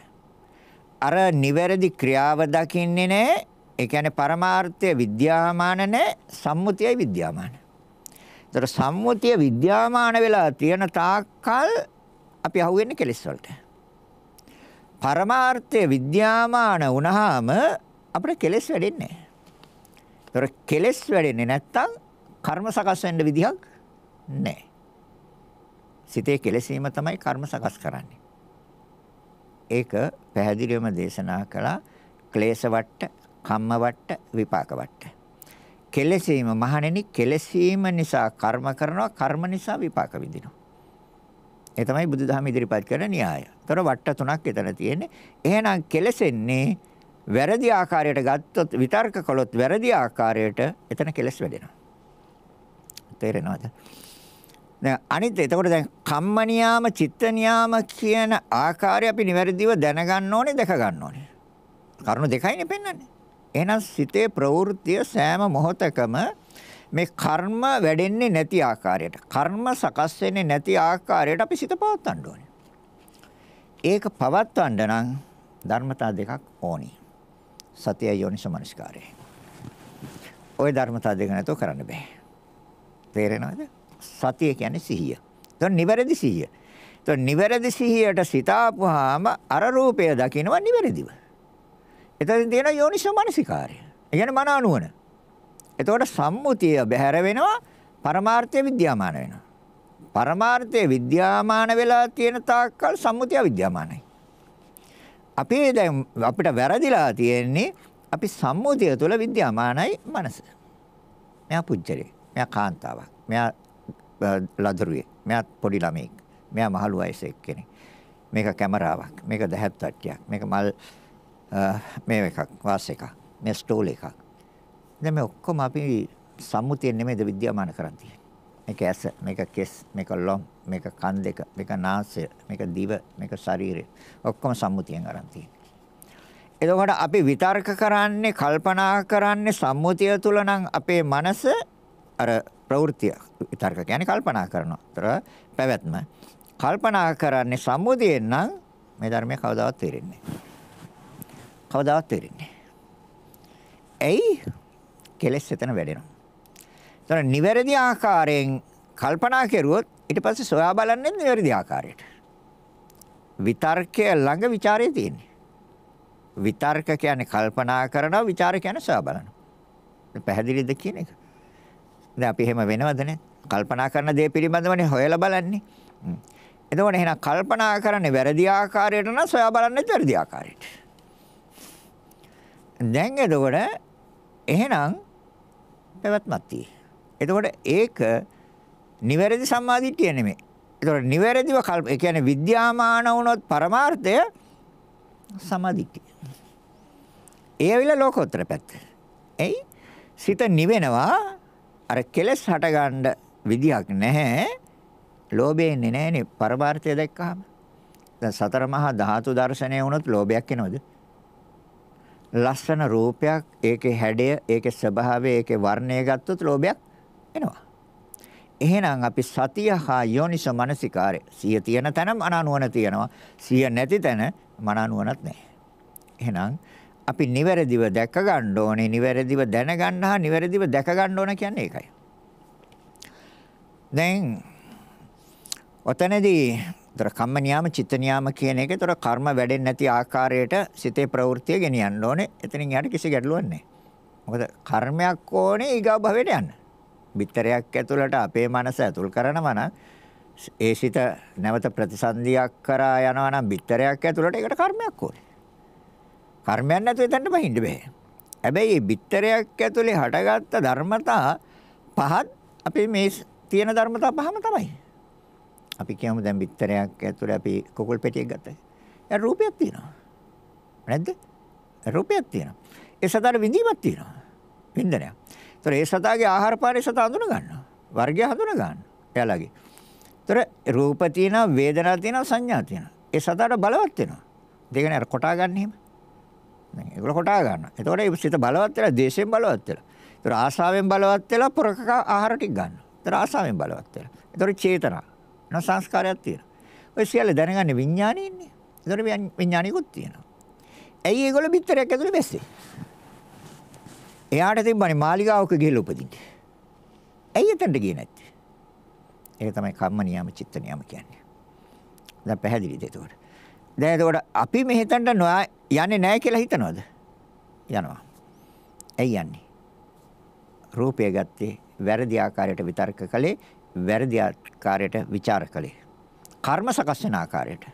අර නිවැරදි ක්‍රියාව දකින්නේ නැහැ. ඒ කියන්නේ පරමාර්ථය විද්‍යාමාන නැහැ. සම්මුතියයි විද්‍යාමානයි. ඒතර සම්මුතිය විද්‍යාමාන වෙලා තියෙන තාක්කල් අපි අහුවෙන්නේ කෙලෙස් වලට. පරමාර්ථය විද්‍යාමාන වුණාම අපිට කෙලෙස් වැඩෙන්නේ නැහැ. ඒතර කෙලෙස් වැඩෙන්නේ නැත්තම් කර්ම සකස් වෙන්න විදිහක් නැහැ. සිතේ කෙලසීම තමයි කර්ම සකස් කරන්නේ. ඒක පැහැදිලිවම දේශනා කළා ක්ලේශ වට්ට, කම්ම වට්ට, විපාක වට්ට. කෙලසීම මහණෙනි කෙලසීම නිසා කර්ම කරනවා කර්ම නිසා විපාක විඳිනවා. ඒ තමයි බුදුදහම ඉදිරිපත් කරන න්‍යාය. ඒතර වට තුනක් එතන තියෙන්නේ. එහෙනම් කෙලසෙන්නේ වැරදි ආකාරයට ගත්තොත් විතර්ක කළොත් වැරදි ආකාරයට එතන කෙලස් වැඩෙනවා. තේරෙනවද? දැන් අනිත් එතකොට දැන් කම්ම නියාම චිත්ත නියාම කියන ආකාරය අපි නිවැරදිව දැනගන්න ඕනේ දැක ගන්න ඕනේ. කරුණු දෙකයිනේ පෙන්වන්නේ. එහෙනම් සිතේ ප්‍රවෘත්තිය සෑම මොහොතකම මේ කර්ම වැඩෙන්නේ නැති ආකාරයට කර්ම සකස් වෙන්නේ නැති ආකාරයට අපි සිත පවත්වන්න ඕනේ. ඒක පවත්වන්න නම් ධර්මතා දෙකක් ඕනි. සතිය යෝනිසමනස්කාරය. ওই ධර්මතා දෙක නැතුව කරන්න බෑ. තේරෙනවද? සතිය කියන්නේ සිහිය. ඒතොර නිවැරදි සිහිය. ඒතොර නිවැරදි සිහියට සිතාපුවාම අර රූපය දකිනවා නිවැරදිව. එතනින් තියෙනවා යෝනිසෝ මනසිකාරය. ඒ කියන්නේ මන අනුවන. එතකොට සම්මුතිය බැහැර වෙනවා පරමාර්ථය විද්‍යාමාන වෙනවා. පරමාර්ථය විද්‍යාමාන වෙලා තියෙන තාක්කල් සම්මුතිය විද්‍යාමානයි. අපේ දැන් අපිට වැරදිලා තියෙන්නේ අපි සම්මුතිය තුළ විද්‍යාමානයි මනස. මෙයා පුජ්‍යලේ. මෙයා කාන්තාවක්. මෙයා ලදරුවේ. මෙයා පොඩි ළමෙක්. මෙයා මහලු වයසක කෙනෙක්. මේක කැමරාවක්. මේක දැහැත් තට්ටියක්. මේක මල් මේ එකක් වාස් එකක් මේ ස්ටූල් එකක් දැන් මේ ඔක්කොම අපි සම්මුතියෙන් නෙමෙයිද විද්‍යාමාන කරන් තියෙන්නේ මේක ඇස මේක කෙස් මේක ලොම් මේක කන් දෙක මේක නාසය මේක දිව මේක ශරීරය ඔක්කොම සම්මුතියෙන් අරන් තියෙන්නේ එතකොට අපි විතර්ක කරන්නේ කල්පනා කරන්නේ සම්මුතිය තුල නම් අපේ මනස අර ප්‍රවෘත්තිය විතර්ක කියන්නේ කල්පනා කරනවා. ඒතර පැවැත්ම කල්පනා කරන්නේ සම්මුතියෙන් නම් මේ ධර්මයේ කවදාවත් තේරෙන්නේ නැහැ. කවදාවත් තේරෙන්නේ ඇයි? කෙලස් එතන වැඩෙනවා. ඒතර නිවැරදි ආකාරයෙන් කල්පනා කෙරුවොත් ඊට පස්සේ සොයා බලන්නේ නිවැරදි ආකාරයට. විතර්කය ළඟ ਵਿਚාරය තියෙන්නේ. විතර්ක කියන්නේ කල්පනා කරනවා, ਵਿਚාර කියන්නේ සොයා බලනවා. පැහැදිලිද කියන එක? දැන් අපි එහෙම වෙනවද නැත්? කල්පනා කරන දේ පිළිබඳවනේ හොයලා බලන්නේ. එතකොට එහෙනම් කල්පනා කරන්නේ වැරදි ආකාරයට නම් සොයා බලන්නේ වැරදි ආකාරයට. දැන් එතකොට එහෙනම් පැවැත්මක් තියෙනවා. එතකොට ඒක නිවැරදි සම්මාදිට්ඨිය නෙමෙයි. එතකොට නිවැරදිව කල්ප ඒ කියන්නේ විද්‍යාමාන වුණොත් පරමාර්ථය සමාධිට්ඨිය. ඒ ඇවිල්ලා ලෝකෝත්තර පැත්ත. එයි සිත නිවෙනවා අර කෙලස් හටගන්න විදියක් නැහැ. ලෝභය එන්නේ නැහනේ පරමාර්ථය දැක්කහම. දැන් සතර මහා ධාතු දර්ශනය වුණොත් ලෝභයක් එනවද? ලස්සන රූපයක්, ඒකේ හැඩය, ඒකේ ස්වභාවය, ඒකේ වර්ණය ගත්තොත් ලෝභයක් එනවා. එහෙනම් අපි සතිය හා යෝනිසෝ මනසිකාරය සිය තියෙන තැනම අනනුවණ තියෙනවා. සිය නැති තැන මනනුවණක් නැහැ. එහෙනම් අපි නිවැරදිව දැක ගන්න ඕනේ නිවැරදිව දැනගන්න හා නිවැරදිව දැක ගන්න ඕන කියන්නේ ඒකයි. දැන් ඔතනදී ඒතර කම්ම නියාම චිත්ත නියාම කියන එක ඒතර කර්ම වැඩෙන්නේ නැති ආකාරයට සිතේ ප්‍රවෘත්තිය ගෙනියන්න ඕනේ. එතනින් යට කිසි ගැටලුවක් නැහැ. මොකද කර්මයක් ඕනේ ඊගා භවයට යන්න. බිත්තරයක් ඇතුළට අපේ මනස ඇතුල් කරනවා නම් ඒ සිත නැවත ප්‍රතිසන්දියක් කරා යනවා නම් බිත්තරයක් ඇතුළට ඒකට කර්මයක් ඕනේ. කර්මයක් නැතුව එතනට බහින්න බෑ. හැබැයි මේ බිත්තරයක් ඇතුලේ හටගත්ත ධර්මතා පහත් අපේ මේ තියෙන ධර්මතා පහම තමයි. අපි කියමු දැන් බිත්තරයක් ඇතුලේ අපි කුකුල් පෙට්ටියක් ගත්තා. ඒ රූපයක් තියෙනවා. නැද්ද? රූපයක් තියෙනවා. ඒ සතාට විඳීමක් තියෙනවා. වින්දනයක්. ඒතර ඒ සතාගේ ආහාර පානය සතා හඳුන ගන්නවා. වර්ගය හඳුන ගන්නවා. එයාලගේ. ඒතර රූප තියෙනවා, වේදනා තියෙනවා, සංඥා තියෙනවා. ඒ සතාට බලවත් වෙනවා. දෙකනේ අර කොටා ගන්න එහෙම. දැන් ඒගොල්ලෝ කොටා ගන්නවා. එතකොට ඒ සිත බලවත් වෙලා, දේශයෙන් බලවත් වෙලා. ඒතර ආශාවෙන් බලවත් වෙලා පොරක ආහාර ටික ගන්නවා. ඒතර ආශාවෙන් බලවත් වෙලා. ඒතර චේතනා වෙන සංස්කාරයක් තියෙනවා. ඔය සියල්ල දැනගන්නේ විඥානේ ඉන්නේ. ඒතර විඥානිකුත් තියෙනවා. ඇයි ඒගොල්ලෝ පිටරයක් ඇතුලේ බැස්සේ? එයාට තිබ්බනේ මාලිගාවක ගිහලා උපදින්න. ඇයි එතනට ගියේ නැත්තේ? ඒක තමයි කම්ම නියම චිත්ත නියම කියන්නේ. දැන් පැහැදිලිද ඒතකොට? දැන් ඒතකොට අපි මෙහෙතනට යන්නේ නැහැ කියලා හිතනවද? යනවා. ඇයි යන්නේ? රූපය ගත්තේ වැරදි ආකාරයට විතර්ක කළේ වැරදි ආකාරයට વિચાર කළේ. කර්ම සකස් වෙන ආකාරයට.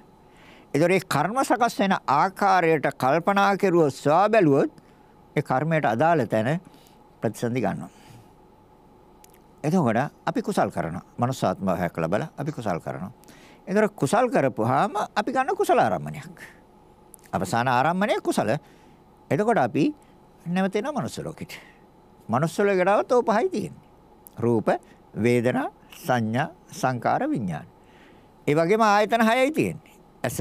ඒතොර ඒ කර්ම සකස් වෙන ආකාරයට කල්පනා කෙරුවොත් සවා බැලුවොත් ඒ කර්මයට අදාළ තැන ප්‍රතිසන්දි ගන්නවා. එතකොට අපි කුසල් කරනවා. මනුස්සාත්මයක් ලැබලා අපි කුසල් කරනවා. ඒතොර කුසල් කරපුවාම අපි ගන්න කුසල ආරම්මණයක්. අවසාන ආරම්මණය කුසල. එතකොට අපි නැවතෙනවා මනුස්ස ලෝකෙට. මනුස්ස ලෝකයට આવතෝ පහයි තියෙන්නේ. රූප, වේදනා, සංඥා සංකාර විඥාන. ඒ වගේම ආයතන 6යි තියෙන්නේ. ඇස.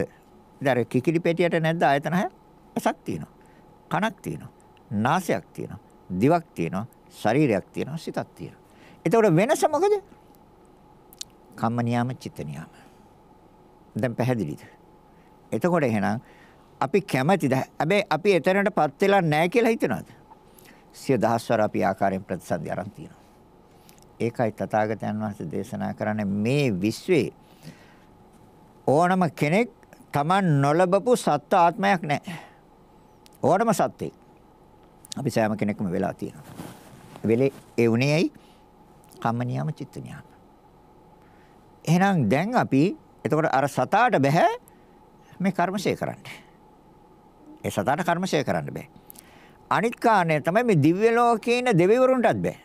දැන් කිකිලි පෙටියට නැද්ද ආයතන 6? ඇසක් තියෙනවා. කනක් තියෙනවා. නාසයක් තියෙනවා. දිවක් තියෙනවා. ශරීරයක් තියෙනවා. සිතක් තියෙනවා. එතකොට වෙනස මොකද? කම්ම නියම චිත්ත නියම. දැන් පැහැදිලිද? එතකොට එහෙනම් අපි කැමැතිද? හැබැයි අපි එතනටපත් වෙලා නැහැ කියලා හිතනවාද? සිය දහස්වර අපි ආකාරයෙන් ප්‍රතිසන්දි අරන් තියෙනවා. ඒකයි තථාගතයන් වහන්සේ දේශනා කරන්නේ මේ විශ්වයේ ඕනම කෙනෙක් Taman නොලබපු සත්ත්ව ආත්මයක් නැහැ. ඕනම සත්ත්වෙක්. අපි සෑම කෙනෙක්ම වෙලා තියෙනවා. වෙලේ ඒ උනේ ඇයි? කම්ම නියම චිත්ත ඥාන. එහෙනම් දැන් අපි එතකොට අර සතාට බෑ මේ කර්මශේ කරන්න. ඒ සතාට කර්මශේ කරන්න බෑ. අනිත් කාණේ තමයි මේ දිව්‍ය ලෝකේ ඉන්න දෙවිවරුන්ටත් බෑ.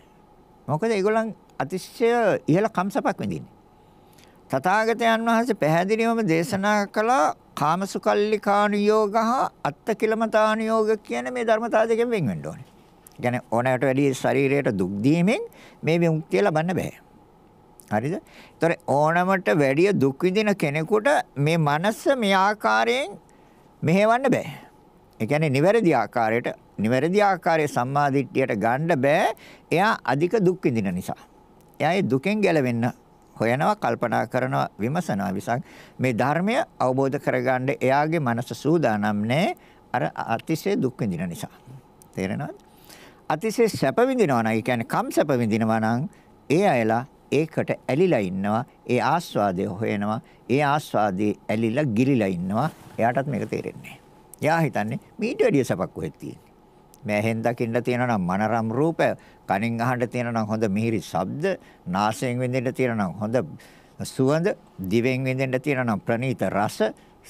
මොකද ඒගොල්ලන් අතිශය ඉහළ කම්සපක් විඳින්නේ. තථාගතයන් වහන්සේ පැහැදිලිවම දේශනා කළ කාමසුකල්ලිකානුയോഗහ අත්තකිලමතානුയോഗ කියන මේ ධර්මතා දෙකෙන් වෙන් වෙන්න ඕනේ. يعني ඕනෑමට වැඩි ශරීරයට දුක් දීමෙන් මේ විමුක්තිය ලබන්න බෑ. හරිද? ඒතර ඕනමට වැඩි දුක් විඳින කෙනෙකුට මේ මනස මේ ආකාරයෙන් මෙහෙවන්න බෑ. ඒ කියන්නේ නිවැරදි ආකාරයට නිවැරදි ආකාරයේ සම්මා දිට්ඨියට ගන්න බෑ. එයා අධික දුක් විඳින නිසා. එයා ඒ දුකෙන් ගැලවෙන්න හොයනවා, කල්පනා කරනවා, විමසනවා විසක් මේ ධර්මය අවබෝධ කරගන්න එයාගේ මනස සූදානම් නෑ අර අතිශය දුක් විඳින නිසා. තේරෙනවද? අතිශය සැප විඳිනවා නම්, ඒ කියන්නේ කම් සැප විඳිනවා නම් ඒ අයලා ඒකට ඇලිලා ඉන්නවා ඒ ආස්වාදය හොයනවා ඒ ආස්වාදේ ඇලිලා ගිලිලා ඉන්නවා එයාටත් මේක තේරෙන්නේ නැහැ. එයා හිතන්නේ මීට වැඩිය සපක් කොහෙද තියෙන්නේ මෑහෙන් දකින්න තියෙනවා නම් මනරම් රූප, කනින් අහන්න තියෙනවා නම් හොඳ මිහිරි ශබ්ද, නාසයෙන් විඳින්න තියෙනවා නම් හොඳ සුවඳ, දිවෙන් විඳින්න තියෙනවා නම් ප්‍රණීත රස,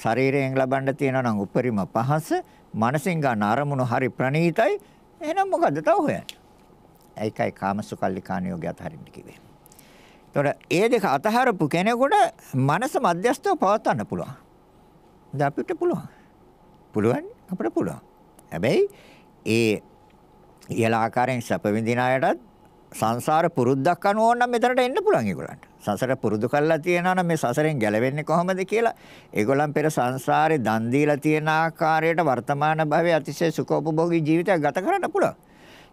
ශරීරයෙන් ලබන්න තියෙනවා නම් උපරිම පහස, මනසෙන් ගන්න අරමුණු හරි ප්‍රණීතයි. එහෙනම් මොකද්ද තව හොයන්නේ? ඒකයි කාමසුකල්ලිකාණියෝගේ අතහරින්න කිව්වේ. එතකොට ඒ දෙක අතහරපු කෙනෙකුට මනස මධ්‍යස්ථව පවත්වන්න පුළුවන්. ද අපිට පුළුවන්. පුළුවන් අපිට පුළුවන්. හැබැයි ඒ ඉහළ ආකාරයෙන් සැප විඳින අයටත් සංසාර පුරුද්දක් අනුව නම් මෙතනට එන්න පුළුවන් ඒගොල්ලන්ට. සසර පුරුදු කරලා තියෙනවා නම් මේ සසරෙන් ගැලවෙන්නේ කොහොමද කියලා ඒගොල්ලන් පෙර සංසාරේ දන් දීලා තියෙන ආකාරයට වර්තමාන භවයේ අතිශය සුඛෝපභෝගී ජීවිතයක් ගත කරන්න පුළුවන්.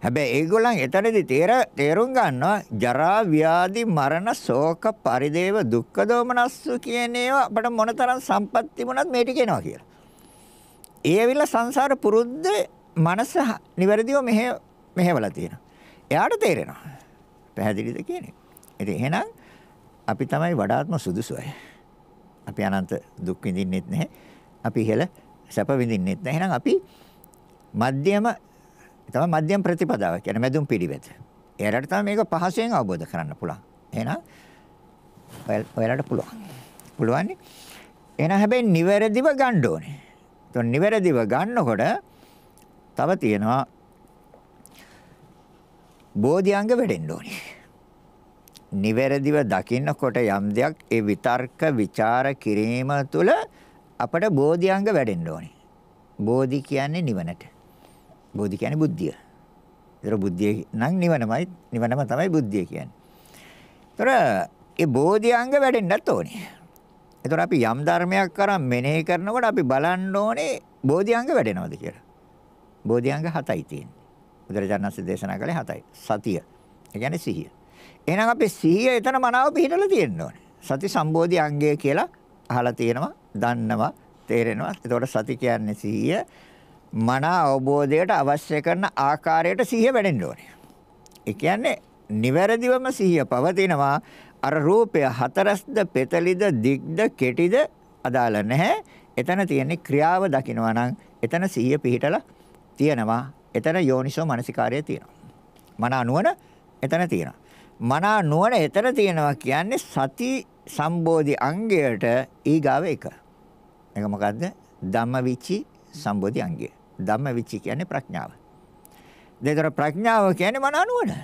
හැබැයි ඒගොල්ලන් එතනදි තේර තේරුම් ගන්නවා ජරා ව්‍යාධි මරණ ශෝක පරිදේව දුක්ඛ දෝමනස්සු කියන ඒවා අපිට මොනතරම් සම්පත් තිබුණත් මේ ටික එනවා කියලා. ඒ ඇවිල්ලා සංසාර පුරුද්දේ මනස නිවැරදිව මෙහෙ මෙහෙවලා තියෙනවා. එයාට තේරෙනවා. පැහැදිලිද කියන්නේ? ඉතින් එහෙනම් අපි තමයි වඩාත්ම සුදුසු අය. අපි අනන්ත දුක් විඳින්නෙත් නැහැ. අපි ඉහළ සැප විඳින්නෙත් නැහැ. එහෙනම් අපි මධ්‍යම තමයි මධ්‍යම ප්‍රතිපදාව කියන්නේ මැදුම් පිළිවෙත. එයාලට තමයි මේක පහසුවෙන් අවබෝධ කරන්න පුළුවන්. එහෙනම් ඔයාලට පුළුවන්. පුළුවන් නේ? එහෙනම් හැබැයි නිවැරදිව ගන්න ඕනේ. ඒතකොට නිවැරදිව ගන්නකොට තව තියෙනවා බෝධිඅංග වැඩෙන්න ඕනේ. නිවැරදිව දකින්නකොට යම් දෙයක් ඒ විතර්ක ਵਿਚාර කිරීම තුළ අපට බෝධිඅංග වැඩෙන්න ඕනේ. බෝධි කියන්නේ නිවනට. බෝධි කියන්නේ බුද්ධිය. ඒතර බුද්ධිය නම් නිවනමයි නිවනම තමයි බුද්ධිය කියන්නේ. ඒතර ඒ බෝධිඅංග වැඩෙන්නත් ඕනේ. ඒතර අපි යම් ධර්මයක් කරා මෙනෙහි කරනකොට අපි බලන්න ඕනේ බෝධිඅංග වැඩෙනවද කියලා. බෝධිඅංග 7යි තියෙන්නේ. බුදුරජාණන්සේ දේශනා කළේ 7යි. සතිය. ඒ කියන්නේ සිහිය. එහෙනම් අපි සිහිය එතන මනාව පිළිදලා තියෙන්න ඕනේ. සති සම්බෝධි අංගය කියලා අහලා තියෙනවා, දන්නවා, තේරෙනවා. ඒතකොට සති කියන්නේ සිහිය. මනා අවබෝධයට අවශ්‍ය කරන ආකාරයට සිහිය වැඩෙන්න ඕනේ. ඒ කියන්නේ නිවැරදිවම සිහිය පවතිනවා. අර රූපය හතරස්ද, පෙතලිද, දිග්ද, කෙටිද අදාළ නැහැ. එතන තියෙන්නේ ක්‍රියාව දකිනවා නම් එතන සිහිය පිහිටලා තියෙනවා. එතන යෝනිසෝ මනසිකාරය තියෙනවා. මනා නුවණ එතන තියෙනවා. මනා නුවණ එතන තියෙනවා කියන්නේ සති සම්බෝධි අංගයට ඊගාව එක. ඒක මොකද්ද? ධම්මවිචි සම්බෝධි අංගය. ධම්මවිචි කියන්නේ ප්‍රඥාව. දෙතර ප්‍රඥාව කියන්නේ මනා නුවණ.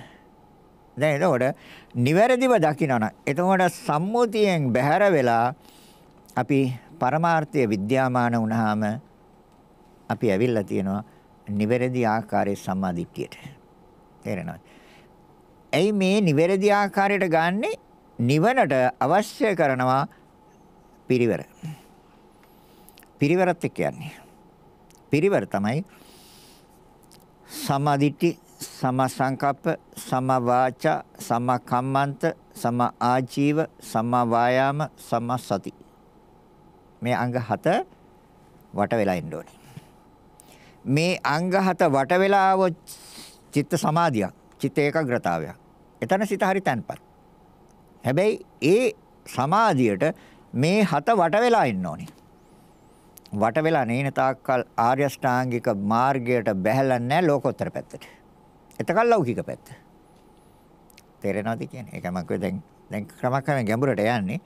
දැන් එතකොට නිවැරදිව දකිනවනම් එතකොට සම්මුතියෙන් බැහැර වෙලා අපි පරමාර්ථය විද්‍යාමාන වුණාම අපි ඇවිල්ලා තියෙනවා නිවැරදි ආකාරයේ සම්මාදිට්ඨියට. තේරෙනවද? ඇයි මේ නිවැරදි ආකාරයට ගන්නෙ? නිවනට අවශ්‍ය කරනවා පිරිවර. පිරිවරත් එක්ක යන්නේ. පිරිවර තමයි සමාධිටි සමා සංකප්ප සමා වාචා සමා කම්මන්ත සමා ආජීව සමා වායාම සමා සති මේ අංග 7 වට වෙලා ඉන්න ඕනේ මේ අංග හත වට වෙලා આવොත් චිත්ත සමාධියක්, චිත්ත ඒකාග්‍රතාවයක්. එතන සිත හරි තැන්පත්. හැබැයි ඒ සමාධියට මේ හත වට වෙලා ඉන්න ඕනේ. වට වෙලා නේන තාක්කල් ආර්ය ශ්‍රාංගික මාර්ගයට බැහැලා නැහැ ලෝකෝත්තර පැත්තට. එතකල් ලෞකික පැත්ත. තේරෙනවද කියන්නේ? ඒක මම කිව්වේ දැන් දැන් ක්‍රමක්‍රමයෙන් ගැඹුරට යන්නේ.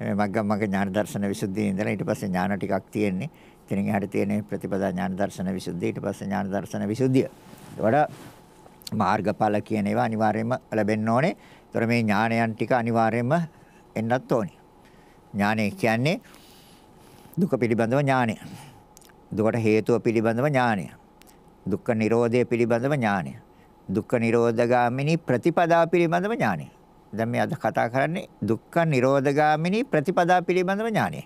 මග්ගමග්ග ඥාන දර්ශන විසුද්ධියේ ඉඳලා ඊට පස්සේ ඥාන ටිකක් තියෙන්නේ. එතනින් එහාට තියෙන ප්‍රතිපදා ඥාන දර්ශන විසුද්ධිය ඊට පස්සේ ඥාන දර්ශන විසුද්ධිය. ඒ වඩා මාර්ගඵල කියන ඒවා අනිවාර්යයෙන්ම ලැබෙන්න ඕනේ. ඒතර මේ ඥානයන් ටික අනිවාර්යයෙන්ම එන්නත් ඕනේ. ඥානය කියන්නේ දුක පිළිබඳව ඥානය. දුකට හේතුව පිළිබඳව ඥානය. දුක්ඛ නිරෝධය පිළිබඳව ඥානය. දුක්ඛ නිරෝධගාමිනී ප්‍රතිපදා පිළිබඳව ඥානය. දැන් මේ අද කතා කරන්නේ දුක්ඛ නිරෝධගාමිනී ප්‍රතිපදා පිළිබඳව ඥානය.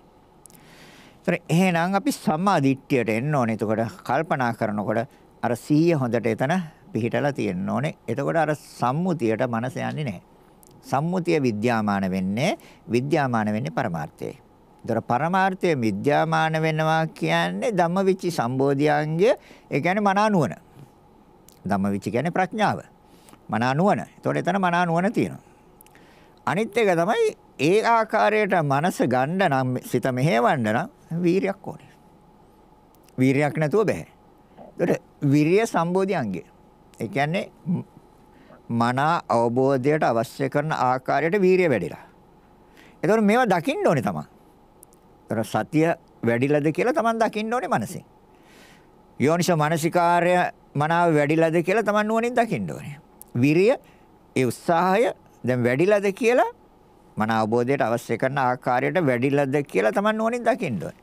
ඒතර එහෙනම් අපි සම්මාදිට්ඨියට එන්න ඕනේ. එතකොට කල්පනා කරනකොට අර සිහිය හොඳට එතන පිහිටලා තියෙන්න ඕනේ. එතකොට අර සම්මුතියට මනස යන්නේ නැහැ. සම්මුතිය විද්‍යාමාන වෙන්නේ විද්‍යාමාන වෙන්නේ පරමාර්ථයේ. ඒතර පරමාර්ථය විද්‍යාමාන වෙනවා කියන්නේ ධම්මවිචි සම්බෝධියංගය ඒ කියන්නේ මන නුවණ. ධම්මවිචි කියන්නේ ප්‍රඥාව. මන නුවණ. ඒතකොට එතන මන නුවණ තියෙනවා. අනිත් එක තමයි ඒ ආකාරයට මනස ගණ්ඩ නම් සිත මෙහෙවන්න නම් වීරයක් ඕනේ. වීරයක් නැතුව බෑ. ඒතර විරිය සම්බෝධියංගය. ඒ කියන්නේ මනා අවබෝධයට අවශ්‍ය කරන ආකාරයට වීරිය වැඩිලා. ඒතකොට මේවා දකින්න ඕනේ තමයි. ඒතර සතිය වැඩිලාද කියලා තමන් දකින්න ඕනේ මනසෙන්. යෝනිසෝ මානසිකාර්ය මනාව වැඩිලාද කියලා තමන් නුවණින් දකින්න ඕනේ. විරිය ඒ උත්සාහය දැන් වැඩිලාද කියලා මන අවබෝධයට අවශ්‍ය කරන ආකාරයට වැඩිලාද කියලා Taman නුවණින් දකින්න ඕනේ.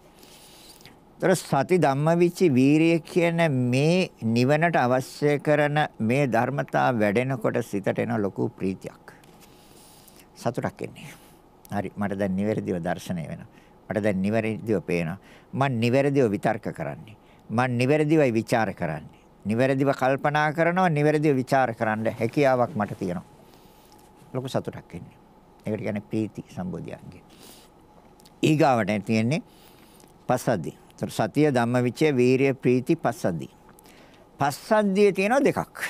ඒතර සති ධම්මවිචි වීරිය කියන මේ නිවනට අවශ්‍ය කරන මේ ධර්මතා වැඩෙනකොට සිතට එන ලොකු ප්‍රීතියක්. සතුටක් එන්නේ. හරි මට දැන් නිවැරදිව දර්ශනය වෙනවා. මට දැන් නිවැරදිව පේනවා. මම නිවැරදිව විතර්ක කරන්නේ. මම නිවැරදිවයි ਵਿਚාර කරන්නේ. නිවැරදිව කල්පනා කරනවා නිවැරදිව ਵਿਚාර කරන්න හැකියාවක් මට තියෙනවා. ලොකු සතුටක් එන්නේ. ඒකට කියන්නේ ප්‍රීති සම්බෝධියන්ගේ. ඊගාවට තියෙන්නේ පස්සද්ධි. සතිය ධම්මවිචය වීරිය ප්‍රීති පස්සද්ධි. පස්සද්ධිය තියෙනවා දෙකක්.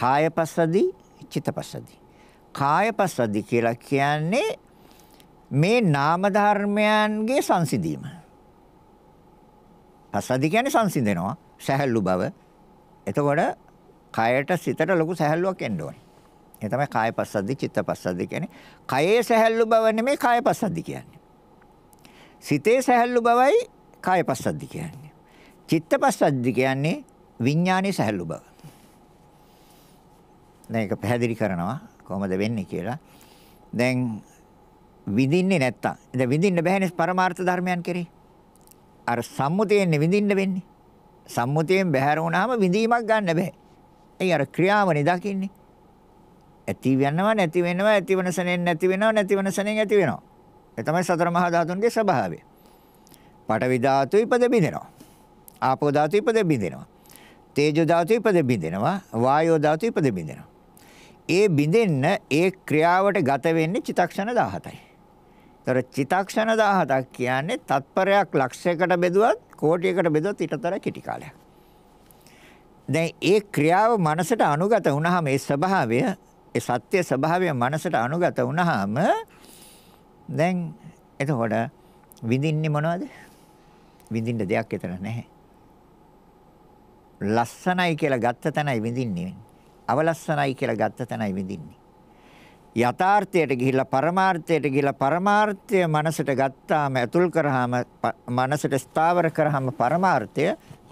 කාය පස්සද්ධි, චිත්ත පස්සද්ධි. කාය පස්සද්ධි කියලා කියන්නේ මේ නාම ධර්මයන්ගේ සංසිඳීම. පස්සද්ධි කියන්නේ සංසිඳෙනවා, සැහැල්ලු බව. එතකොට කයට සිතට ලොකු සැහැල්ලුවක් එන්න ඕනේ. ඒ තමයි කාය පස්සද්ධි, චිත්ත පස්සද්ධි කියන්නේ. කයේ සැහැල්ලු බව නෙමෙයි කාය පස්සද්ධි කියන්නේ. සිතේ සැහැල්ලු බවයි කාය පස්සද්ධි කියන්නේ. චිත්ත පස්සද්ධි කියන්නේ විඥානයේ සැහැල්ලු බව. දැන් ඒක පැහැදිලි කරනවා කොහොමද වෙන්නේ කියලා. දැන් විඳින්නේ නැත්තම්. දැන් විඳින්න බෑනේ පරමාර්ථ ධර්මයන් කෙරේ. අර සම්මුතියෙන් විඳින්න වෙන්නේ. සම්මුතියෙන් බැහැර වුණාම විඳීමක් ගන්න බෑ. ඒ අර ක්‍රියාවනේ දකින්නේ. ඇති වෙනවා නැති වෙනවා ඇති වෙන සනෙන් නැති වෙනවා නැති වෙන සනෙන් ඇති වෙනවා. ඒ තමයි සතර මහා ධාතුන්ගේ ස්වභාවය. පඨවි ධාතු ඉපද බිඳෙනවා. ආපෝ ධාතු ඉපද බිඳෙනවා. තේජෝ ධාතු ඉපද බිඳෙනවා. වායෝ ධාතු ඉපද බිඳෙනවා. ඒ බිඳෙන්න ඒ ක්‍රියාවට ගත වෙන්නේ චිතක්ෂණ 17යි. ඒතර චිතක්ෂණ 17ක් කියන්නේ තත්පරයක් ලක්ෂයකට බෙදුවත් කෝටියකට බෙදුවත් ඊටතර කෙටි කාලයක්. දැන් ඒ ක්‍රියාව මනසට අනුගත වුණාම ඒ ස්වභාවය ඒ සත්‍ය ස්වභාවය මනසට අනුගත වුණාම දැන් එතකොට විඳින්නේ මොනවද? විඳින්න දෙයක් එතන නැහැ. ලස්සනයි කියලා ගත්ත තැනයි විඳින්නේ. අවලස්සනයි කියලා ගත්ත තැනයි විඳින්නේ. යථාර්ථයට ගිහිල්ලා පරමාර්ථයට ගිහිල්ලා පරමාර්ථය මනසට ගත්තාම ඇතුල් කරාම මනසට ස්ථාවර කරාම පරමාර්ථය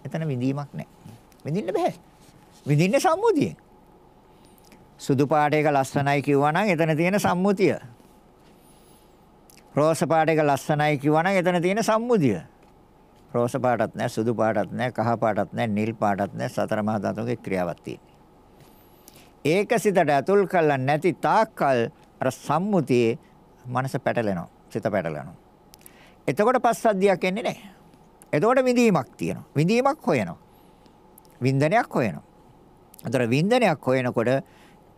එතන විඳීමක් නැහැ. විඳින්න බෑ. විඳින්නේ සම්මුතියෙන්. සුදු පාට එක ලස්සනයි කිව්වනම් එතන තියෙන සම්මුතිය. රෝස පාට එක ලස්සනයි කිව්වනම් එතන තියෙන සම්මුතිය. රෝස පාටත් නැහැ සුදු පාටත් නැහැ කහ පාටත් නැහැ නිල් පාටත් නැහැ සතර මහා ධාතුන්ගේ ක්‍රියාවක් තියෙන්නේ. ඒක සිතට ඇතුල් කරලා නැති තාක්කල් අර සම්මුතියේ මනස පැටලෙනවා. සිත පැටලෙනවා. එතකොට පස්සද්ධියක් එන්නේ නැහැ. එතකොට විඳීමක් තියෙනවා. විඳීමක් හොයනවා. වින්දනයක් හොයනවා. අතර වින්දනයක් හොයනකොට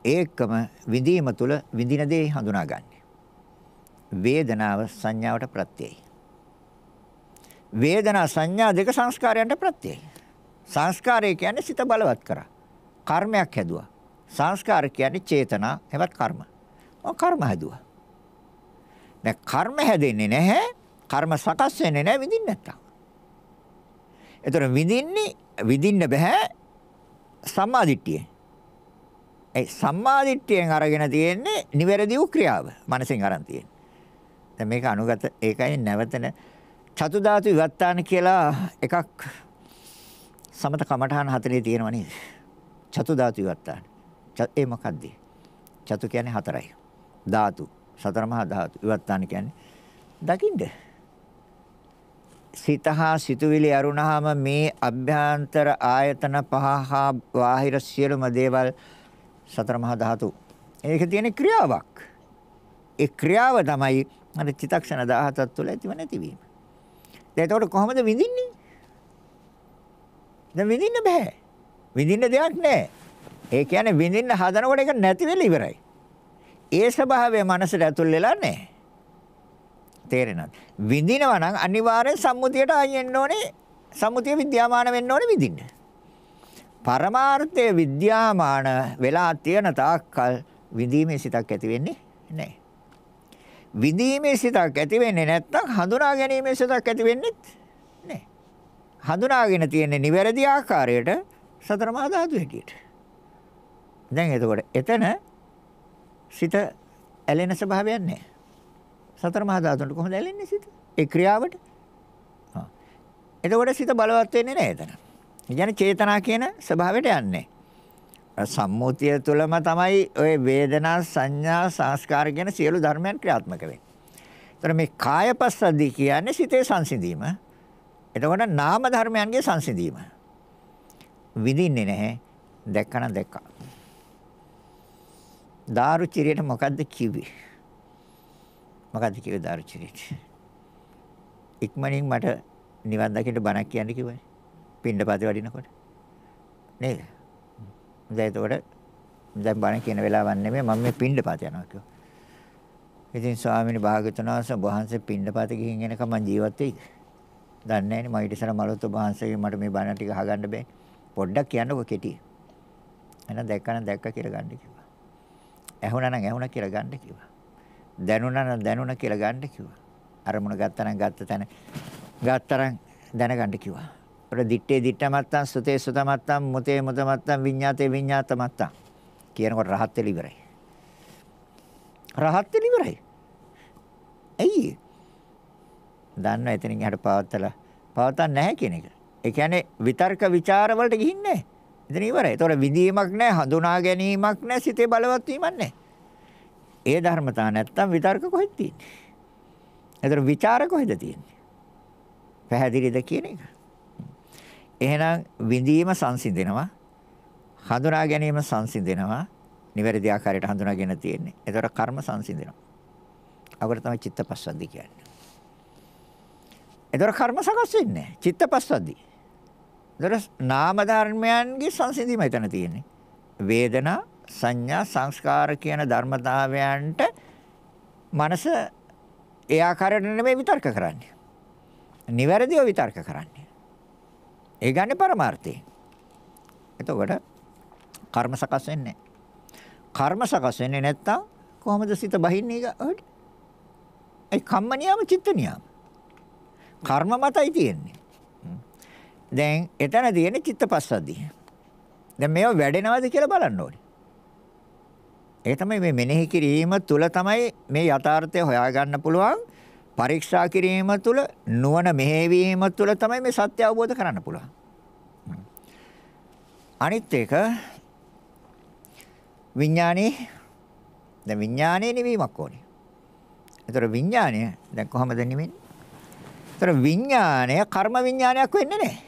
ඒකම විඳීම තුළ විඳින දේ හඳුනාගන්නේ. වේදනාව සංඥාවට ප්‍රත්‍යයයි. වේදනා සංඥා දෙක සංස්කාරයන්ට ප්‍රත්‍යයයි. සංස්කාරය කියන්නේ සිත බලවත් කරා. කර්මයක් හැදුවා. සංස්කාර කියන්නේ චේතනා එවත් කර්ම. ඔය කර්ම හැදුවා. දැන් කර්ම හැදෙන්නේ නැහැ. කර්ම සකස් වෙන්නේ නැහැ විඳින්න නැත්තම්. ඒතර විඳින්නේ විඳින්න බෑ සම්මාදිට්ඨියෙන්. ඒ සම්මාදිට්ඨියෙන් අරගෙන තියෙන්නේ නිවැරදි වූ ක්‍රියාව. මනසෙන් අරන් තියෙන්නේ. දැන් මේක අනුගත ඒකයි නැවතන චතු ධාතු විවත්තාන කියලා එකක් සමත කමඨහන හතරේ තියෙනවා නේද? චතු ධාතු විවත්තාන. ඒ මොකද්ද? චතු කියන්නේ හතරයි. ධාතු සතර මහා ධාතු විවත්තාන කියන්නේ දකින්ද? සිතහා සිතුවිලි අරුණාම මේ අභ්‍යන්තර ආයතන පහ හා බාහිර සියලුම දේවල් සතර මහා ධාතු. ඒකේ තියෙන ක්‍රියාවක්. ඒ ක්‍රියාව තමයි අර චිතක්ෂණ 17ක් තුළ ඇතිව නැතිවීම. දැන් එතකොට කොහොමද විඳින්නේ? දැන් විඳින්න බෑ. විඳින්න දෙයක් නැහැ. ඒ කියන්නේ විඳින්න හදනකොට ඒක නැති වෙලා ඉවරයි. ඒ ස්වභාවය මනසට ඇතුල් වෙලා නැහැ. තේරෙනවද? විඳිනවා නම් අනිවාර්යෙන් සම්මුතියට ආයෙන්න ඕනේ. සම්මුතිය විද්‍යාමාන වෙන්න ඕනේ විඳින්න. පරමාර්ථය විද්‍යාමාන වෙලා තියෙන තාක්කල් විඳීමේ සිතක් ඇති වෙන්නේ නැහැ. විඳීමේ සිතක් ඇති වෙන්නේ නැත්නම් හඳුනා ගැනීමේ සිතක් ඇති වෙන්නේත් නැහැ. හඳුනාගෙන තියෙන නිවැරදි ආකාරයට සතර මහා ධාතු හැටියට. දැන් එතකොට එතන සිත ඇලෙන ස්වභාවයක් නැහැ. සතර මහා ධාතුන්ට කොහොමද ඇලෙන්නේ සිත? ඒ ක්‍රියාවට. එතකොට සිත බලවත් වෙන්නේ නැහැ එතන. කියන්නේ චේතනා කියන ස්වභාවයට යන්නේ. සම්මුතිය තුළම තමයි ওই වේදනා සංඥා සංස්කාර කියන සියලු ධර්මයන් ක්‍රියාත්මක වෙන්නේ. ඒතර මේ කායපස්සද්ධි කියන්නේ සිතේ සංසිඳීම. එතකොට නාම ධර්මයන්ගේ සංසිඳීම. විඳින්නේ නැහැ. දැක්කන දැක්කා. දාරුචිරියට මොකද්ද කිව්වේ? මොකද්ද කිව්වේ දාරුචිරියට? ඉක්මනින් මට නිවන් දකින්න බණක් කියන්න කිව්වනේ. පින්නපති වඩිනකොට. නේද? දැන් එතකොට දැන් බණ කියන වෙලාවක් නෙමෙයි මම මේ පින්නපත යනවා කිව්වා. ඉතින් ස්වාමීන් වහන්සේ වහන්සේ පින්නපත ගිහින් එනකම් මං ජීවත් වෙයිද? දන්නේ නැහැ නේ මම ඊට ඉස්සර මලොත් වහන්සේගෙන් මට මේ බණ ටික අහගන්න බෑ. පොඩ්ඩක් කියන්නකෝ කෙටි. එහෙනම් දැක්කනම් දැක්ක කියලා ගන්න කිව්වා. ඇහුණා නම් ඇහුණා කියලා ගන්න කිව්වා. දැනුණා නම් දැනුණා කියලා ගන්න කිව්වා. අරමුණ ගත්තා නම් ගත්ත තැන ගත්තරන් දැනගන්න කිව්වා. අපිට දිත්තේ දිත්ත මත්තම් සුතේ සුත මත්තම් මුතේ මුත මත්තම් විඤ්ඤාතේ විඤ්ඤාත මත්තම් කියනකොට රහත් වෙලා ඉවරයි. රහත් වෙලා ඉවරයි. ඇයි? දන්නව එතනින් එහාට පවත්තලා පවත්තන්නේ නැහැ කියන එක. ඒ කියන්නේ විතර්ක ਵਿਚාර වලට ගිහින්නේ නැහැ. එතන ඉවරයි. ඒතකොට විදීමක් නැහැ, හඳුනා ගැනීමක් නැහැ, සිතේ බලවත් වීමක් නැහැ. ඒ ධර්මතා නැත්තම් විතර්ක කොහෙද තියෙන්නේ? ඒතර ਵਿਚාර කොහෙද තියෙන්නේ? පැහැදිලිද කියන එක? එහෙනම් විඳීම සංසිඳෙනවා. හඳුනා ගැනීම සංසිඳෙනවා. නිවැරදි ආකාරයට හඳුනාගෙන තියෙන්නේ. ඒතකොට කර්ම සංසිඳෙනවා. අපකට තමයි චිත්තපස්සද්ධි කියන්නේ. ඒතකොට කර්ම සකස් වෙන්නේ චිත්තපස්සද්ධි. ඒතකොට නාම ධර්මයන්ගේ සංසිඳීම එතන තියෙන්නේ. වේදනා, සංඥා, සංස්කාර කියන ධර්මතාවයන්ට මනස ඒ ආකාරයට නෙමෙයි විතර්ක කරන්නේ. නිවැරදිව විතර්ක කරන්නේ. ඒ ගන්නේ පරමාර්ථය. එතකොට කර්ම සකස් වෙන්නේ කර්ම සකස් වෙන්නේ නැත්තම් කොහොමද සිත බහින්නේ ඒකට? ඒ කම්ම නියම චිත්ත නියම. කර්ම මතයි තියෙන්නේ. දැන් එතන තියෙන චිත්තපස්සද්ධිය. දැන් මේව වැඩෙනවද කියලා බලන්න ඕනේ. ඒ තමයි මේ මෙනෙහි කිරීම තුළ තමයි මේ යථාර්ථය හොයාගන්න පුළුවන්. පරීක්ෂා කිරීම තුළ නුවණ මෙහෙවීම තුළ තමයි මේ සත්‍ය අවබෝධ කරන්න පුළුවන්. අනිත් එක විඥානේ දැන් විඥානේ නිවීමක් ඕනේ. ඒතර විඥානය දැන් කොහමද නිවෙන්නේ? ඒතර විඥානය කර්ම විඥානයක් වෙන්නේ නැහැ.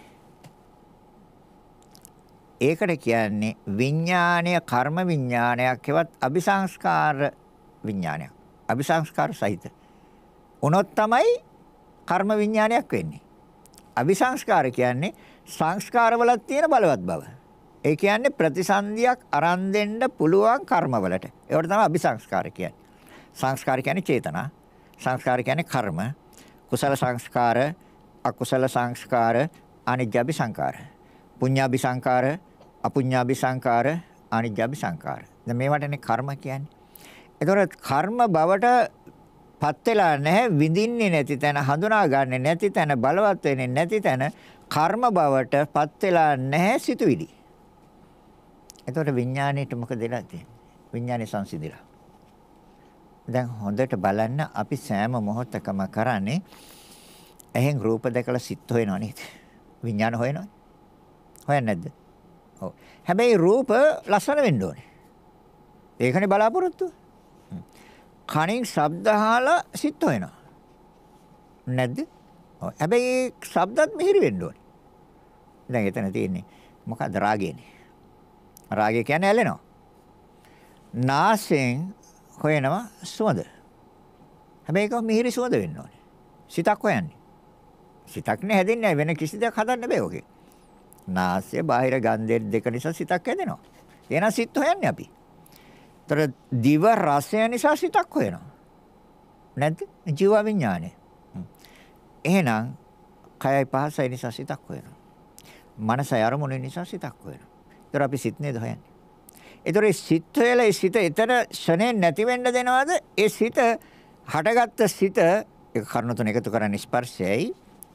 ඒකට කියන්නේ විඥානය කර්ම විඥානයක් හෙවත් අபிසංස්කාර විඥානයක්. අபிසංස්කාර සහිතයි. උනොත් තමයි කර්ම විඥානයක් වෙන්නේ. අபிසංස්කාර කියන්නේ සංස්කාරවලත් තියෙන බලවත් බව. ඒ කියන්නේ ප්‍රතිසන්දියක් අරන් දෙන්න පුළුවන් කර්මවලට. ඒවට තමයි අபிසංස්කාර කියන්නේ. සංස්කාර කියන්නේ චේතනා. සංස්කාර කියන්නේ කර්ම. කුසල සංස්කාර, අකුසල සංස්කාර, අනිජ්ජාභි සංකාර. පුඤ්ඤාභි සංකාර, අපුඤ්ඤාභි සංකාර, අනිජ්ජාභි සංකාර. දැන් මේවටනේ කර්ම කියන්නේ. ඒතකොට කර්ම බවට පත් වෙලා නැහැ විඳින්නේ නැති තැන හඳුනා ගන්න නැති තැන බලවත් වෙන්නේ නැති තැන කර්ම බවට පත් වෙලා නැහැ සිතුවිලි. එතකොට විඥාණයට මොකද වෙලා තියෙන්නේ? විඥානේ සංසිඳිලා. දැන් හොඳට බලන්න අපි සෑම මොහොතකම කරන්නේ එහෙන් රූප දැකලා සිත් හොයනවා නේද? විඥාන හොයනවා. හොයන්නේ නැද්ද? ඔව්. හැබැයි රූප ලස්සන වෙන්න ඕනේ. ඒකනේ බලාපොරොත්තුව. කණින් ශබ්ද අහලා සිත් හොයනවා. නැද්ද? ඔව්. හැබැයි ශබ්දත් මිහිරි වෙන්න ඕනේ. දැන් එතන තියෙන්නේ මොකද්ද රාගයනේ. රාගය කියන්නේ ඇලෙනවා. නාසයෙන් හොයනවා සුවඳ. හැබැයි ඒක මිහිරි සුවඳ වෙන්න ඕනේ. සිතක් හොයන්නේ. සිතක් නේ හැදෙන්නේ වෙන කිසි දෙයක් හදන්න බෑ ඔකේ. නාසය බාහිර ගන්ධයෙන් දෙක නිසා සිතක් හැදෙනවා. එහෙනම් සිත් හොයන්නේ අපි. ඒතර දිව රසය නිසා සිතක් හොයනවා. නැද්ද? ජීව විඥානය. එහෙනම් කයයි පහසයි නිසා සිතක් හොයනවා. මනසයි අරමුණු නිසා සිතක් හොයනවා. ඒතර අපි සිත් නේද හොයන්නේ. ඒතර ඒ සිත් හොයලා ඒ සිත එතන ෂණයෙන් නැති වෙන්න දෙනවද? ඒ සිත හටගත්ත සිත ඒක කරුණ තුන එකතු කරන්නේ ස්පර්ශයයි.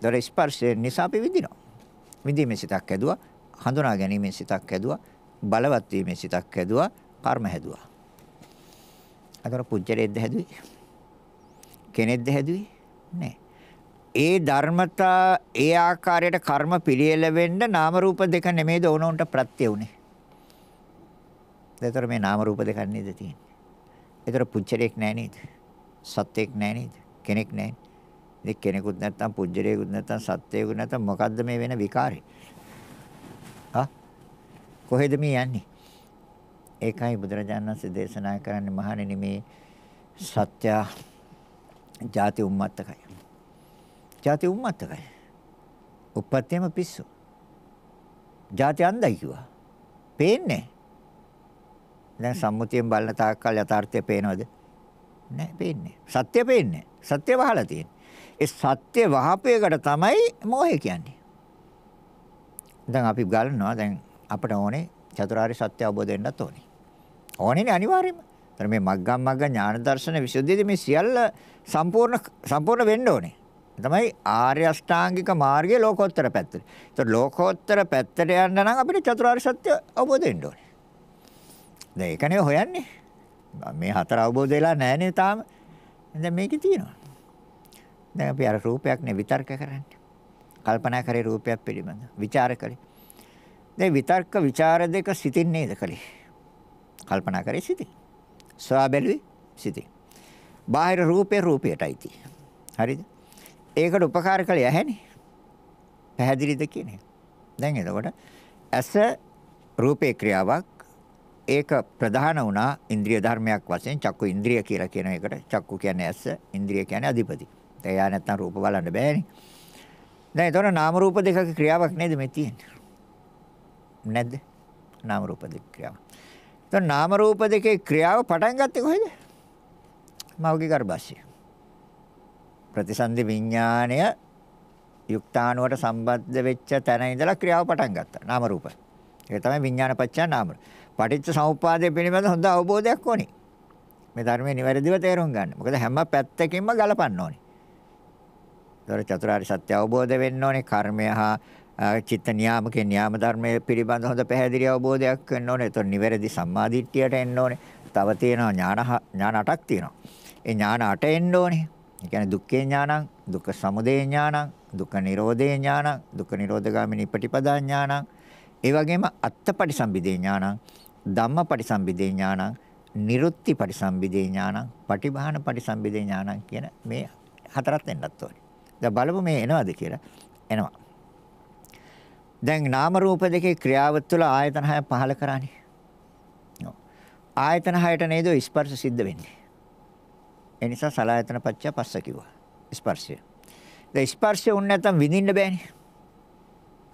ඒතර ස්පර්ශය නිසා අපි විඳිනවා. විඳීමේ සිතක් ඇදුවා, හඳුනා ගැනීමේ සිතක් ඇදුවා, බලවත් වීමේ සිතක් ඇදුවා, කර්ම හැදුවා. අතර පුජ්‍යලෙද්ද හැදුවේ. කෙනෙක්ද හැදුවේ? නෑ. ඒ ධර්මතා ඒ ආකාරයට කර්ම පිළියෙල වෙන්න නාම රූප දෙක නෙමෙයිද ඕනොන්ට ප්‍රත්‍ය උනේ. ඒතර මේ නාම රූප දෙකක් නේද තියෙන්නේ. ඒතර පුජ්‍යලයක් නෑ නේද? සත්‍යයක් නෑ නේද? කෙනෙක් නෑ. ඉතින් කෙනෙකුත් නැත්තම් පුජ්‍යලයකුත් නැත්තම් සත්‍යයකුත් නැත්තම් මොකද්ද මේ වෙන විකාරේ? ආ කොහෙද මේ යන්නේ? ඒකයි බුදුරජාණන් වහන්සේ දේශනා කරන්නේ මහණෙනි මේ සත්‍ය ಜಾති උම්මත්තකයි. ಜಾති උම්මත්තකයි. උපත්යම පිස්සු. ಜಾති අන්දයි කිව්වා. පේන්නේ. දැන් සම්මුතියෙන් බලන තාක්කල් යථාර්ථය පේනවද? නෑ පේන්නේ. සත්‍ය පේන්නේ. සත්‍ය වහලා තියෙන. ඒ සත්‍ය වහපේකට තමයි මෝහය කියන්නේ. දැන් අපි ගන්නවා දැන් අපිට ඕනේ චතුරාර්ය සත්‍ය අවබෝධ වෙන්නත් ඕනේ. ඕනේනේ අනිවාර්යයෙන්ම. එතන මේ මග්ගම් මග්ග ඥාන දර්ශන විසුද්ධියේදී මේ සියල්ල සම්පූර්ණ සම්පූර්ණ වෙන්න ඕනේ. තමයි ආර්ය අෂ්ටාංගික මාර්ගයේ ලෝකෝත්තර පැත්තට. ඒතර ලෝකෝත්තර පැත්තට යන්න නම් අපිට චතුරාර්ය සත්‍ය අවබෝධ වෙන්න ඕනේ. දැන් ඒකනේ හොයන්නේ. මේ හතර අවබෝධ වෙලා නැහැ නේ තාම. දැන් මේකේ තියෙනවා. දැන් අපි අර රූපයක්නේ විතර්ක කරන්නේ. කල්පනා කරේ රූපයක් පිළිබඳ. විචාර කළේ. දැන් විතර්ක විචාර දෙක සිතින් නේද කළේ? කල්පනා කරේ සිතේ. සොයා බැලුවේ සිතේ. බාහිර රූපේ රූපයටයි තියෙන්නේ. හරිද? ඒකට උපකාර කළේ ඇහැනේ. පැහැදිලිද කියන එක. දැන් එතකොට ඇස රූපේ ක්‍රියාවක් ඒක ප්‍රධාන වුණා ඉන්ද්‍රිය ධර්මයක් වශයෙන් චක්කු ඉන්ද්‍රිය කියලා කියන එකට චක්කු කියන්නේ ඇස ඉන්ද්‍රිය කියන්නේ අධිපති. එයා නැත්තම් රූප බලන්න බෑනේ. දැන් එතකොට නාම රූප දෙකක ක්‍රියාවක් නේද මේ තියෙන්නේ? නැද්ද? නාම රූප දෙක ක්‍රියාවක්. දැන් නාම රූප දෙකේ ක්‍රියාව පටන් ගත්තේ කොහෙද? මවගේ ගර්භාෂය. ප්‍රතිසන්දි විඥාණය යුක්තාණුවට සම්බන්ධ වෙච්ච තැන ඉඳලා ක්‍රියාව පටන් ගත්තා. නාම රූප. ඒක තමයි විඥානපච්චා නාම. පටිච්ච සමුප්පාදය පිළිබඳ හොඳ අවබෝධයක් ඕනේ. මේ ධර්මයේ නිවැරදිව තේරුම් ගන්න. මොකද හැම පැත්තකින්ම ගලපන්න ඕනේ. ඒතර චතුරාර්ය සත්‍ය අවබෝධ වෙන්න ඕනේ. කර්මය හා චිත්ත නියාමකේ නියාම ධර්මයේ පිළිබඳ හොඳ පැහැදිලි අවබෝධයක් වෙන්න ඕනේ. ඒතොර නිවැරදි සම්මාදිට්ඨියට එන්න ඕනේ. තව තියෙනවා ඥාන ඥාන අටක් තියෙනවා. ඒ ඥාන අට එන්න ඕනේ. ඒ කියන්නේ දුක්ඛේ ඥානං, දුක්ඛ සමුදය ඥානං, දුක්ඛ නිරෝධේ ඥානං, දුක්ඛ නිරෝධගාමිනී ප්‍රතිපදා ඥානං, ඒ වගේම අත්තපටිසම්භිදේ ඥානං, ධම්මපටිසම්භිදේ ඥානං, නිරුත්ති පටිසම්භිදේ ඥානං, පටිභාන පටිසම්භිදේ ඥානං කියන මේ හතරත් එන්නත් ඕනේ. දැන් බලමු මේ එනවද කියලා. එනවා. දැන් නාම රූප දෙකේ ක්‍රියාව තුළ ආයතන හය පහල කරානේ. ආයතන හයට නේද ස්පර්ශ සිද්ධ වෙන්නේ. ඒ නිසා සලආයතන පච්චය පස්ස කිව්වා. ස්පර්ශය. ඒ ස්පර්ශය උන් නැත්තම් විඳින්න බෑනේ.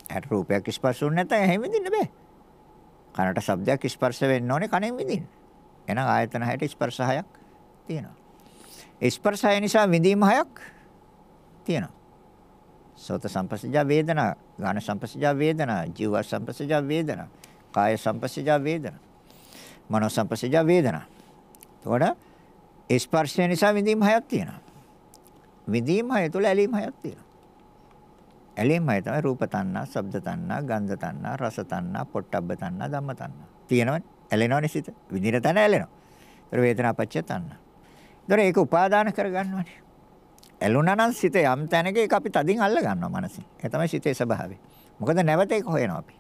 ඇට රූපයක් ස්පර්ශ උන් නැත්තම් එහෙම විඳින්න බෑ. කනට ශබ්දයක් ස්පර්ශ වෙන්න ඕනේ කනෙන් විඳින්න. එහෙනම් ආයතන හයට ස්පර්ශ හයක් තියෙනවා. ස්පර්ශය නිසා විඳීම් හයක් තියෙනවා. සෝත සම්පස්සජා වේදනා, ගාන සම්පස්සජා වේදනා, ජීව සම්පස්සජා වේදනා, කාය සම්පස්සජා වේදනා, මනෝ සම්පස්සජා වේදනා. එතකොට ස්පර්ශය නිසා විඳීම් හයක් තියෙනවා. විඳීම් හය තුළ ඇලීම් හයක් තියෙනවා. ඇලීම් හය තමයි රූප තණ්හා, ශබ්ද තණ්හා, ගන්ධ තණ්හා, රස තණ්හා, පොට්ටබ්බ තණ්හා, ධම්ම තණ්හා. තියෙනවනේ. ඇලෙනවනේ සිත. විඳින තැන ඇලෙනවා. ඒතර වේදනා පච්චය තණ්හා. ඒතර ඒක උපාදාන කරගන්නවනේ. ඇලුනා නම් සිත යම් තැනක ඒක අපි තදින් අල්ල ගන්නවා මනසින්. ඒ තමයි සිතේ ස්වභාවය. මොකද නැවත ඒක හොයනවා අපි.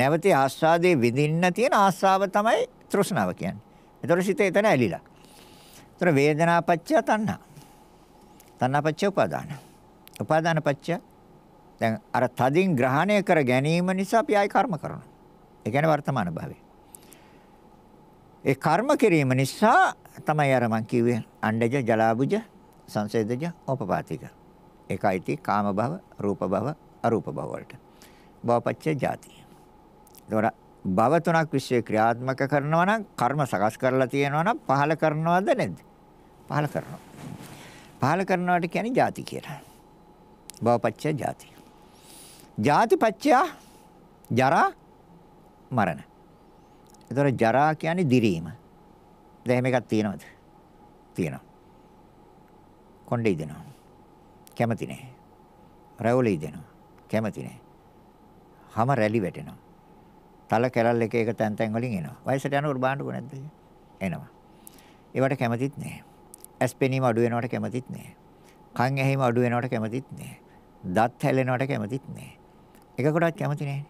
නැවතේ ආස්වාදයේ විඳින්න තියෙන ආස්වාව තමයි තෘෂ්ණාව කියන්නේ. ඒතර සිත එතන ඇලිලා. ඒතර වේදනාපච්චය තණ්හා. තණ්හාපච්චය උපාදාන. උපාදානපච්චය දැන් අර තදින් ග්‍රහණය කර ගැනීම නිසා අපි ආයි කර්ම කරනවා. ඒ කියන්නේ වර්තමාන භාවය. ඒ කර්ම කිරීම නිසා තමයි අර මං කිව්වේ අණ්ඩජ ජලාබුජ සංසේදජ ඕපපාතික. ඒකයිති කාම භව, රූප භව, අරූප භව වලට. භවපච්චය ජාති. ඒතොර භව තුනක් විශ්ේ ක්‍රියාත්මක කරනවා නම් කර්ම සකස් කරලා තියෙනවා නම් පහල කරනවද නැද්ද? පහල කරනවා. පහල කරනවට කියන්නේ ජාති කියලා. භවපච්චය ජාති. ජාතිපච්චය ජරා මරණ. ඒතොර ජරා කියන්නේ දිරීම. දැන් මේකක් තියෙනවද? තියෙනවා. කොණ්ඩේ ඉදෙනවා. කැමති නැහැ. රැවුලේ ඉදෙනවා. කැමති නැහැ. හැම රැලි වැටෙනවා. තල කැලල් එක එක තැන් තැන් වලින් එනවා. වයසට යනකොට බාන්නකෝ නැද්ද? එනවා. ඒවට කැමතිත් නැහැ. ඇස් පෙනීම අඩු වෙනවට කැමතිත් නැහැ. කන් ඇහිම අඩු වෙනවට කැමතිත් නැහැ. දත් හැලෙනවට කැමතිත් නැහැ. එකකටවත් කැමති නැහැ.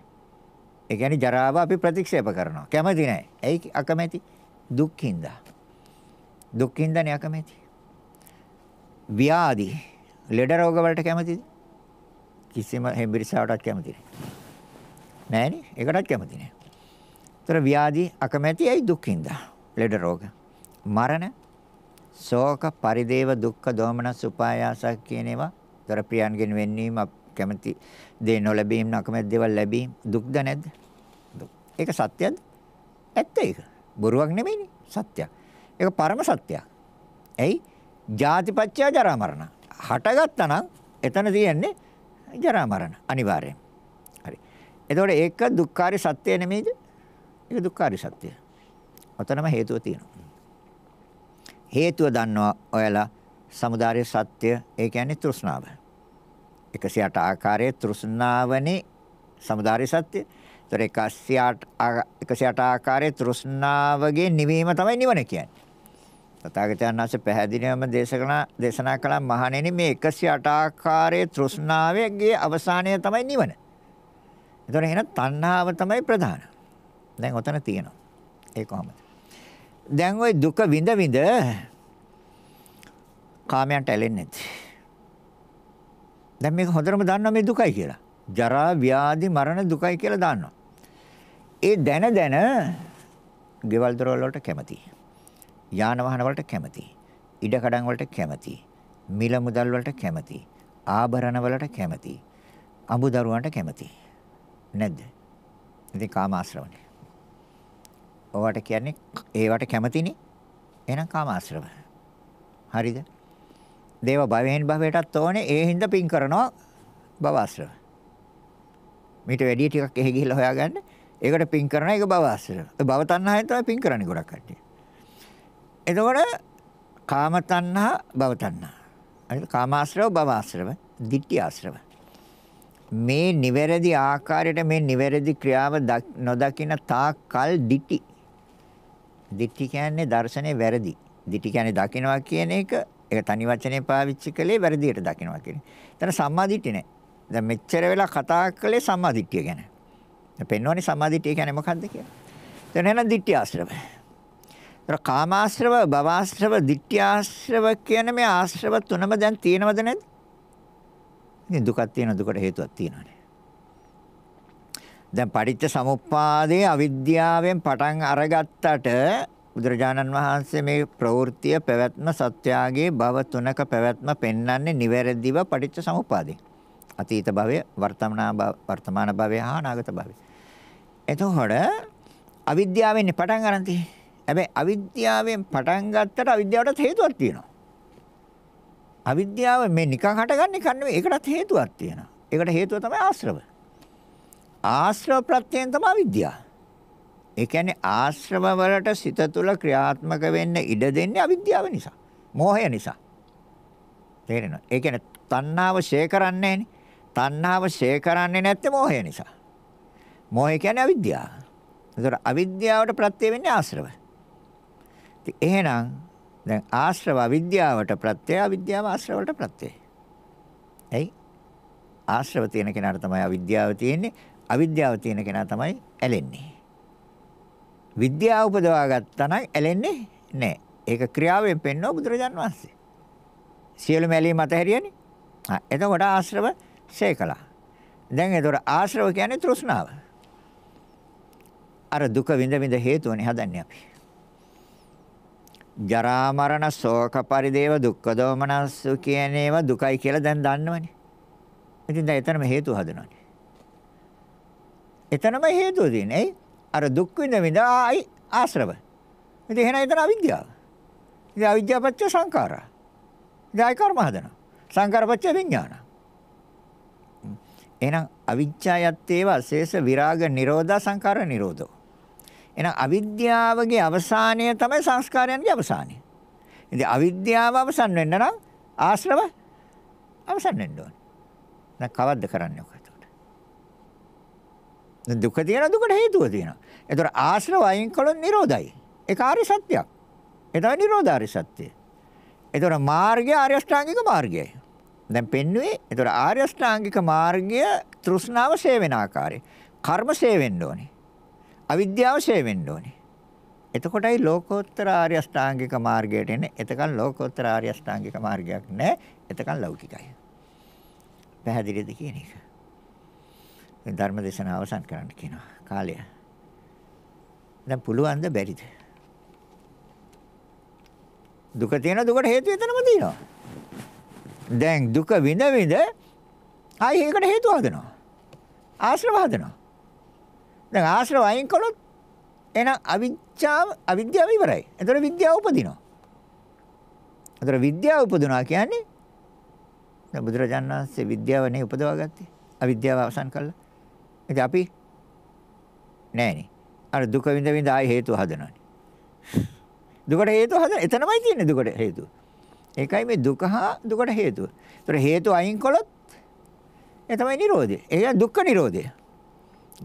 ඒ කියන්නේ ජරාව අපි ප්‍රතික්ෂේප කරනවා. කැමති නැහැ. ඇයි අකමැති? දුක්ඛින්දා. දුක්ඛින්දනේ අකමැති. ව්‍යාධි, ලෙඩ රෝග වලට කැමතිද? කිසිම හෙම්බිරිසාවටත් කැමති නෑ. නෑනේ? ඒකටත් කැමති නෑ. ඒතර ව්‍යාධි අකමැති ඇයි දුකින්ද? ලෙඩ රෝග. මරණ, ශෝක, පරිදේව, දුක්ඛ, දෝමනස්, උපායාස කියන ඒවා ඒතර ප්‍රියන්ගෙන් වෙන්වීම කැමති දේ නොලැබීම, අකමැති දේවල් ලැබීම දුක්ද නැද්ද? දුක්. ඒක සත්‍යද? ඇත්ත ඒක. බොරුවක් නෙමෙයිනේ. සත්‍යයක්. ඒක පරම සත්‍යයක්. ඇයි? ජාතිපච්චය ජරා මරණ. හටගත්තා නම් එතන තියෙන්නේ ජරා මරණ අනිවාර්යෙන්. හරි. එතකොට ඒක දුක්ඛාරය සත්‍ය නෙමෙයිද? ඒක දුක්ඛාරය සත්‍ය. ඔතනම හේතුව තියෙනවා. හේතුව දන්නවා ඔයාලා samudāre සත්‍ය ඒ කියන්නේ තෘෂ්ණාව. 108 ආකාරයේ තෘෂ්ණාවනේ samudāre සත්‍ය. ඒතර 108 108 ආකාරයේ තෘෂ්ණාවගේ නිවීම තමයි නිවන කියන්නේ. තථාගතයන් වහන්සේ පැහැදිලිවම දේශනා දේශනා කළා මහණෙනි මේ 108 ආකාරයේ තෘෂ්ණාවේගේ අවසානය තමයි නිවන. එතකොට එහෙනම් තණ්හාව තමයි ප්‍රධාන. දැන් ඔතන තියෙනවා. ඒ කොහොමද? දැන් ওই දුක විඳ විඳ කාමයන්ට ඇලෙන්නේ නැති. දැන් මේක හොඳටම දන්නවා මේ දුකයි කියලා. ජරා ව්‍යාධි මරණ දුකයි කියලා දන්නවා. ඒ දැන දැන ගෙවල් දොරවල් වලට කැමතියි. යාන වාහන වලට කැමතියි. ඉඩ කඩම් වලට කැමතියි. මිල මුදල් වලට කැමතියි. ආභරණ වලට කැමතියි. අඹ දරුවන්ට කැමතියි. නැද්ද? ඉතින් කාමාශ්‍රවනේ. ඔයාට කියන්නේ ඒවට කැමතිනේ. එහෙනම් කාමාශ්‍රව. හරිද? දේව භවයෙන් භවයටත් ඕනේ ඒ හින්දා පින් කරනවා භවආශ්‍රව. මීට වැඩි ටිකක් එහෙ ගිහිල්ලා හොයාගන්න. ඒකට පින් කරන එක භවආශ්‍රව. භව තණ්හාවෙන් තමයි පින් කරන්නේ ගොඩක් කට්ටිය. එතකොට කාම තණ්හා භව තණ්හා. අනිත් කාමාශ්‍රව භවආශ්‍රව, ditthi ආශ්‍රව. මේ නිවැරදි ආකාරයට මේ නිවැරදි ක්‍රියාව නොදකින තාක් කල් ditthi. ditthi කියන්නේ දර්ශනේ වැරදි. ditthi කියන්නේ දකිනවා කියන එක ඒක තනි වචනේ පාවිච්චි කළේ වැරදියට දකිනවා කියන. එතන සම්මාදිට්ඨි නෑ. දැන් මෙච්චර වෙලා කතා කළේ සම්මාදිට්ඨිය ගැන. දැන් පෙන්වන්නේ සම්මාදිට්ඨිය කියන්නේ මොකක්ද කියලා. එතන එහෙනම් ditthi ආශ්‍රවය. ඒක කාමාශ්‍රව, භවආශ්‍රව, ditthිආශ්‍රව කියන මේ ආශ්‍රව තුනම දැන් තියෙනවද නැද්ද? ඉතින් දුකක් තියෙන දුකට හේතුවක් තියෙනවානේ. දැන් පටිච්ච සමුප්පාදයේ අවිද්‍යාවෙන් පටන් අරගත්තට බුදුරජාණන් වහන්සේ මේ ප්‍රවෘත්තිය පැවැත්ම සත්‍යාගයේ භව තුනක පැවැත්ම පෙන්වන්නේ නිවැරදිව පටිච්ච සමුප්පාදේ. අතීත භවය, වර්තමාන භව, වර්තමාන භවය හා අනාගත භවය. එතකොට අවිද්‍යාවෙන් පටන් ගන්න තියෙන්නේ හැබැයි අවිද්‍යාවෙන් පටන් ගත්තට අවිද්‍යාවටත් හේතුවක් තියෙනවා. අවිද්‍යාව මේ නිකන් හටගන්න එක නෙමෙයි. ඒකටත් හේතුවක් තියෙනවා. ඒකට හේතුව තමයි ආශ්‍රව. ආශ්‍රව ප්‍රත්‍යයෙන් තමයි අවිද්‍යාව. ඒ කියන්නේ ආශ්‍රව වලට සිත තුළ ක්‍රියාත්මක වෙන්න ඉඩ දෙන්නේ අවිද්‍යාව නිසා. මෝහය නිසා. තේරෙනවද? ඒ කියන්නේ තණ්හාව ෂේ කරන්නේ නැහනේ. තණ්හාව ෂේ කරන්නේ නැත්තේ මෝහය නිසා. මෝහය කියන්නේ අවිද්‍යාව. ඒතර අවිද්‍යාවට ප්‍රත්‍ය වෙන්නේ ආශ්‍රව. එහෙනම් දැන් ආශ්‍රව අවිද්‍යාවට ප්‍රත්‍ය අවිද්‍යාව ආශ්‍රවලට ප්‍රත්‍යයි. එයි ආශ්‍රව තියෙන කෙනාට තමයි අවිද්‍යාව තියෙන්නේ. අවිද්‍යාව තියෙන කෙනා තමයි ඇලෙන්නේ. විද්‍යාව උපදවා ගත්තා නම් ඇලෙන්නේ නැහැ. ඒක ක්‍රියාවෙන් පෙන්වන බුදුරජාන් වහන්සේ. සියලුම ඇලීම් අතහැරියනේ. ආ එතකොට ආශ්‍රව ශේකලා. දැන් එතකොට ආශ්‍රව කියන්නේ තෘෂ්ණාව. අර දුක විඳ විඳ හේතුවනේ හදන්නේ අපි. ජරා මරණ ශෝක පරිදේව දුක්ඛ දෝමනස්සු කියන ඒවා දුකයි කියලා දැන් දන්නවනේ. ඉතින් දැන් එතනම හේතු හදනවානේ. එතනම හේතුව තියෙන්නේ. අර දුක් විඳ විඳයි ආශ්‍රව. ඉතින් එහෙනම් එතන අවිද්‍යාව. ඉතින් අවිද්‍යාවපච්ච සංඛාරා. ඉතින් ආයි කර්ම හදනවා. සංඛාරපච්ච විඥාන. එහෙනම් අවිජ්ජායත් ඒවා ශේෂ විරාග නිරෝධා සංඛාර නිරෝධෝ. එහෙනම් අවිද්‍යාවගේ අවසානය තමයි සංස්කාරයන්ගේ අවසානය. ඉතින් අවිද්‍යාව අවසන් වෙන්න නම් ආශ්‍රව අවසන් වෙන්න ඕනේ. දැන් කවද්ද කරන්නේ ඔක එතකොට? දුක තියෙන දුකට හේතුව තියෙනවා. ඒතර ආශ්‍රව අයින් කළොත් නිරෝධයි. ඒක ආර්ය සත්‍යයක්. ඒ තමයි නිරෝධාරි සත්‍යය. ඒතර මාර්ගය ආර්ය අෂ්ටාංගික මාර්ගයයි. දැන් පෙන්න්නේ ඒතර ආර්ය අෂ්ටාංගික මාර්ගය තෘෂ්ණාව සේවෙන ආකාරය. කර්ම සේවෙන්න ඕනේ. අවිද්‍යාව ෂේ වෙන්න ඕනේ. එතකොටයි ලෝකෝත්තර ආර්ය අෂ්ටාංගික මාර්ගයට එන්නේ. එතකන් ලෝකෝත්තර ආර්ය අෂ්ටාංගික මාර්ගයක් නැහැ. එතකන් ලෞකිකයි. පැහැදිලිද කියන එක. මේ ධර්ම දේශනාව අවසන් කරන්න කියනවා. කාලය. දැන් පුළුවන්ද බැරිද? දුක තියෙන දුකට හේතු එතනම තියෙනවා. දැන් දුක විඳ විඳ ආයි ඒකට හේතු හදනවා. ආශ්‍රව හදනවා. දැන් ආශ්‍රව අයින් කළොත් එහෙනම් අවිද්‍යාව අවිද්‍යාව ඉවරයි. එතකොට විද්‍යාව උපදිනවා. එතකොට විද්‍යාව උපදිනවා කියන්නේ දැන් බුදුරජාණන් වහන්සේ විද්‍යාවනේ උපදවා ගත්තේ. අවිද්‍යාව අවසන් කළා. ඉතින් අපි නෑනේ. අර දුක විඳ විඳ ආයි හේතු හදනවානේ. දුකට හේතු හදන එතනමයි තියෙන්නේ දුකට හේතුව. ඒකයි මේ දුක හා දුකට හේතුව. ඒතර හේතු අයින් කළොත් ඒ තමයි Nirodhe. ඒ දුක්ඛ Nirodhe.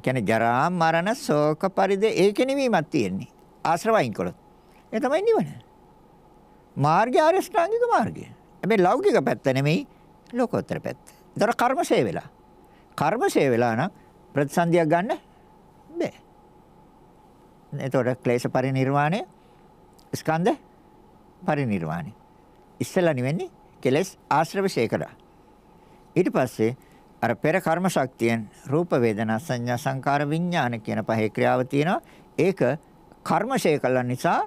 කියන්නේ ජරා මරණ ශෝක පරිද ඒක නිවීමක් තියෙන්නේ. ආශ්‍රවයින් කළොත්. ඒ තමයි නිවන. මාර්ගය ආර්ය ශ්‍රාංගික මාර්ගය. හැබැයි ලෞකික පැත්ත නෙමෙයි ලෝකෝත්තර පැත්ත. ඒතර කර්මසේ වෙලා. කර්මසේ වෙලා නම් ප්‍රතිසන්දියක් ගන්න බෑ. එතකොට ක්ලේශ පරිණිර්වාණය ස්කන්ධ පරිණිර්වාණය. ඉස්සලා නිවෙන්නේ කෙලස් ආශ්‍රවශේකරා. ඊට පස්සේ අර පෙර කර්ම ශක්තියෙන් රූප වේදනා සංඥා සංකාර විඥාන කියන පහේ ක්‍රියාව තියෙනවා. ඒක කර්මශය කළ නිසා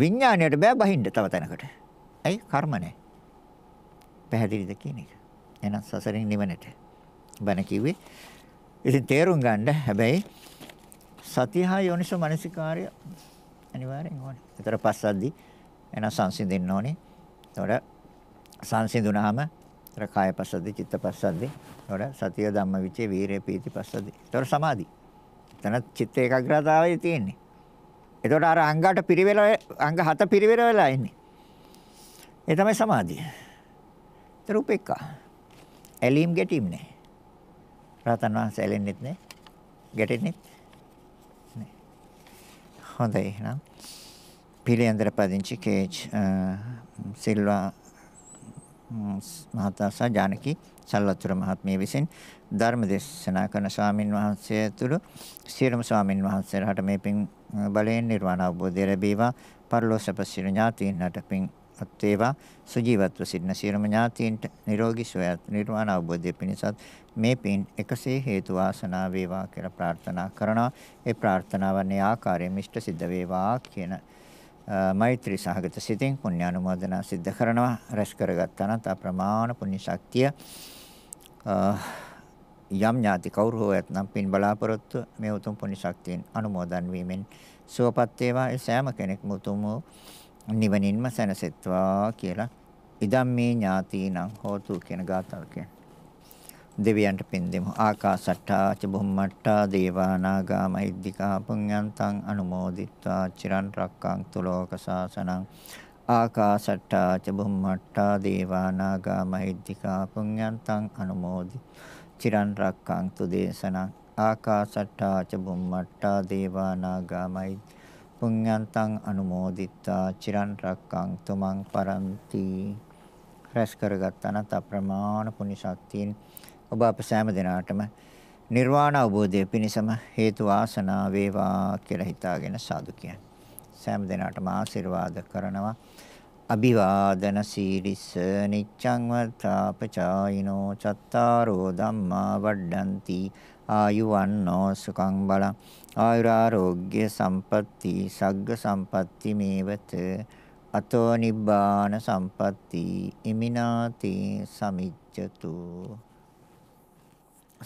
විඥාණයට බෑ බහින්න තව තැනකට. ඇයි? කර්ම නැහැ. පැහැදිලිද කියන එක. එහෙනම් සසරින් නිවනට. බණ කිව්වේ. ඉතින් තේරුම් ගන්න හැබැයි සතිහා යෝනිසෝ මනසිකාර්ය අනිවාර්යෙන් ඕනේ. ඒතර පස්සද්දි එන සංසිඳෙන්න ඕනේ. ඒතර සංසිඳුනහම ඒතර කාය පස්සද්දි, චිත්ත පස්සද්දි, ඒතර සතිය ධම්ම විචේ වීරය පීති පස්සද්දි. ඒතර සමාධි. එතන චිත්ත ඒකාග්‍රතාවය තියෙන්නේ. ඒතකොට අර අංගාට පිරිවෙල අංග හත පිරිවෙල වෙලා ඉන්නේ. ඒ තමයි සමාධිය. ඒතර උපේක්ඛා. ඇලීම් ගැටීම් නෑ. රහතන් වහන්සේ ඇලෙන්නෙත් නෑ. ගැටෙන්නෙත් නෑ. හොඳයි එහෙනම් පිළියන්දර පදිංචි කේජ් සිල්වා මහතා සහ ජානකී සල්වතුර මහත්මිය විසින් ධර්ම දේශනා කරන ස්වාමින් වහන්සේ ඇතුළු සියලුම ස්වාමින් වහන්සේලාට මේ පින් බලයෙන් නිර්වාණ අවබෝධය ලැබේවා පරලෝසප සිර ඥාතීන්ට පින් අත් වේවා සුජීවත්ව සිටින සියලුම ඥාතීන්ට නිරෝගී සුවයත් නිර්වාණ අවබෝධය පිණිසත් මේ පින් එකසේ හේතු වාසනා වේවා කියලා ප්‍රාර්ථනා කරනවා ඒ ප්‍රාර්ථනාවන් ආකාරයෙන් මිෂ්ඨ සිද්ධ වේවා කියන මෛත්‍රී සහගත සිතින් පුණ්‍ය අනුමෝදනා සිද්ධ කරනවා රැස් කරගත්තා නම් තා ප්‍රමාණ පුණ්‍ය ශක්තිය යම් ඥාති කවුරු හෝ ඇතනම් පින් බලාපොරොත්තු මේ උතුම් පුණ්‍ය ශක්තියෙන් අනුමෝදන් වීමෙන් සුවපත් වේවා ඒ සෑම කෙනෙක්ම උතුම් නිවනින්ම සැනසෙත්වා කියලා ඉදම් මේ ඥාතීනම් හෝතු කියන ගාථාව කියන්නේ දෙවියන්ට පින් දෙමු. ආකාසට්ටා ච බුම්මට්ටා දේවානාගා මහිද්దికා පුඤ්ඤන්තං අනුමෝදිත්වා චිරන් රැක්කන්තු ලෝක සාසනං. ආකාසට්ටා ච බුම්මට්ටා දේවානාගා මහිද්దికා පුඤ්ඤන්තං අනුමෝදි. චිරන් රැක්කන්තු දේශනං. ආකාසට්ටා ච බුම්මට්ටා දේවානාගා මහිද්దికා පුඤ්ඤන්තං අනුමෝදිත්වා චිරන් රැක්කං තුමන් පරන්ති රැස් කරගත් අනත ප්‍රමාණ පුණ්‍ය ශක්තියින් ඔබ අප සෑම දිනාටම නිර්වාණ අවබෝධය පිණිසම හේතු වාසනා වේවා කියලා හිතාගෙන සාදු කියන. සෑම දිනාටම ආශිර්වාද කරනවා. අභිවාදන සීලිස නිච්ඡං වර්තාපචායිනෝ චත්තාරෝ ධම්මා වඩ්ඩಂತಿ ආයුවන්නෝ සුඛං බලං ආයුරාෝග්‍ය සම්පatti සග්ග සම්පatti මේවත අතෝ නිබ්බාන සම්පatti ඉමිනාති සමිච්ඡතු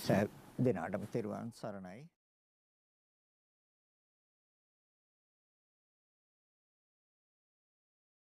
සෑ දෙනාටම තෙරුවන් සරණයි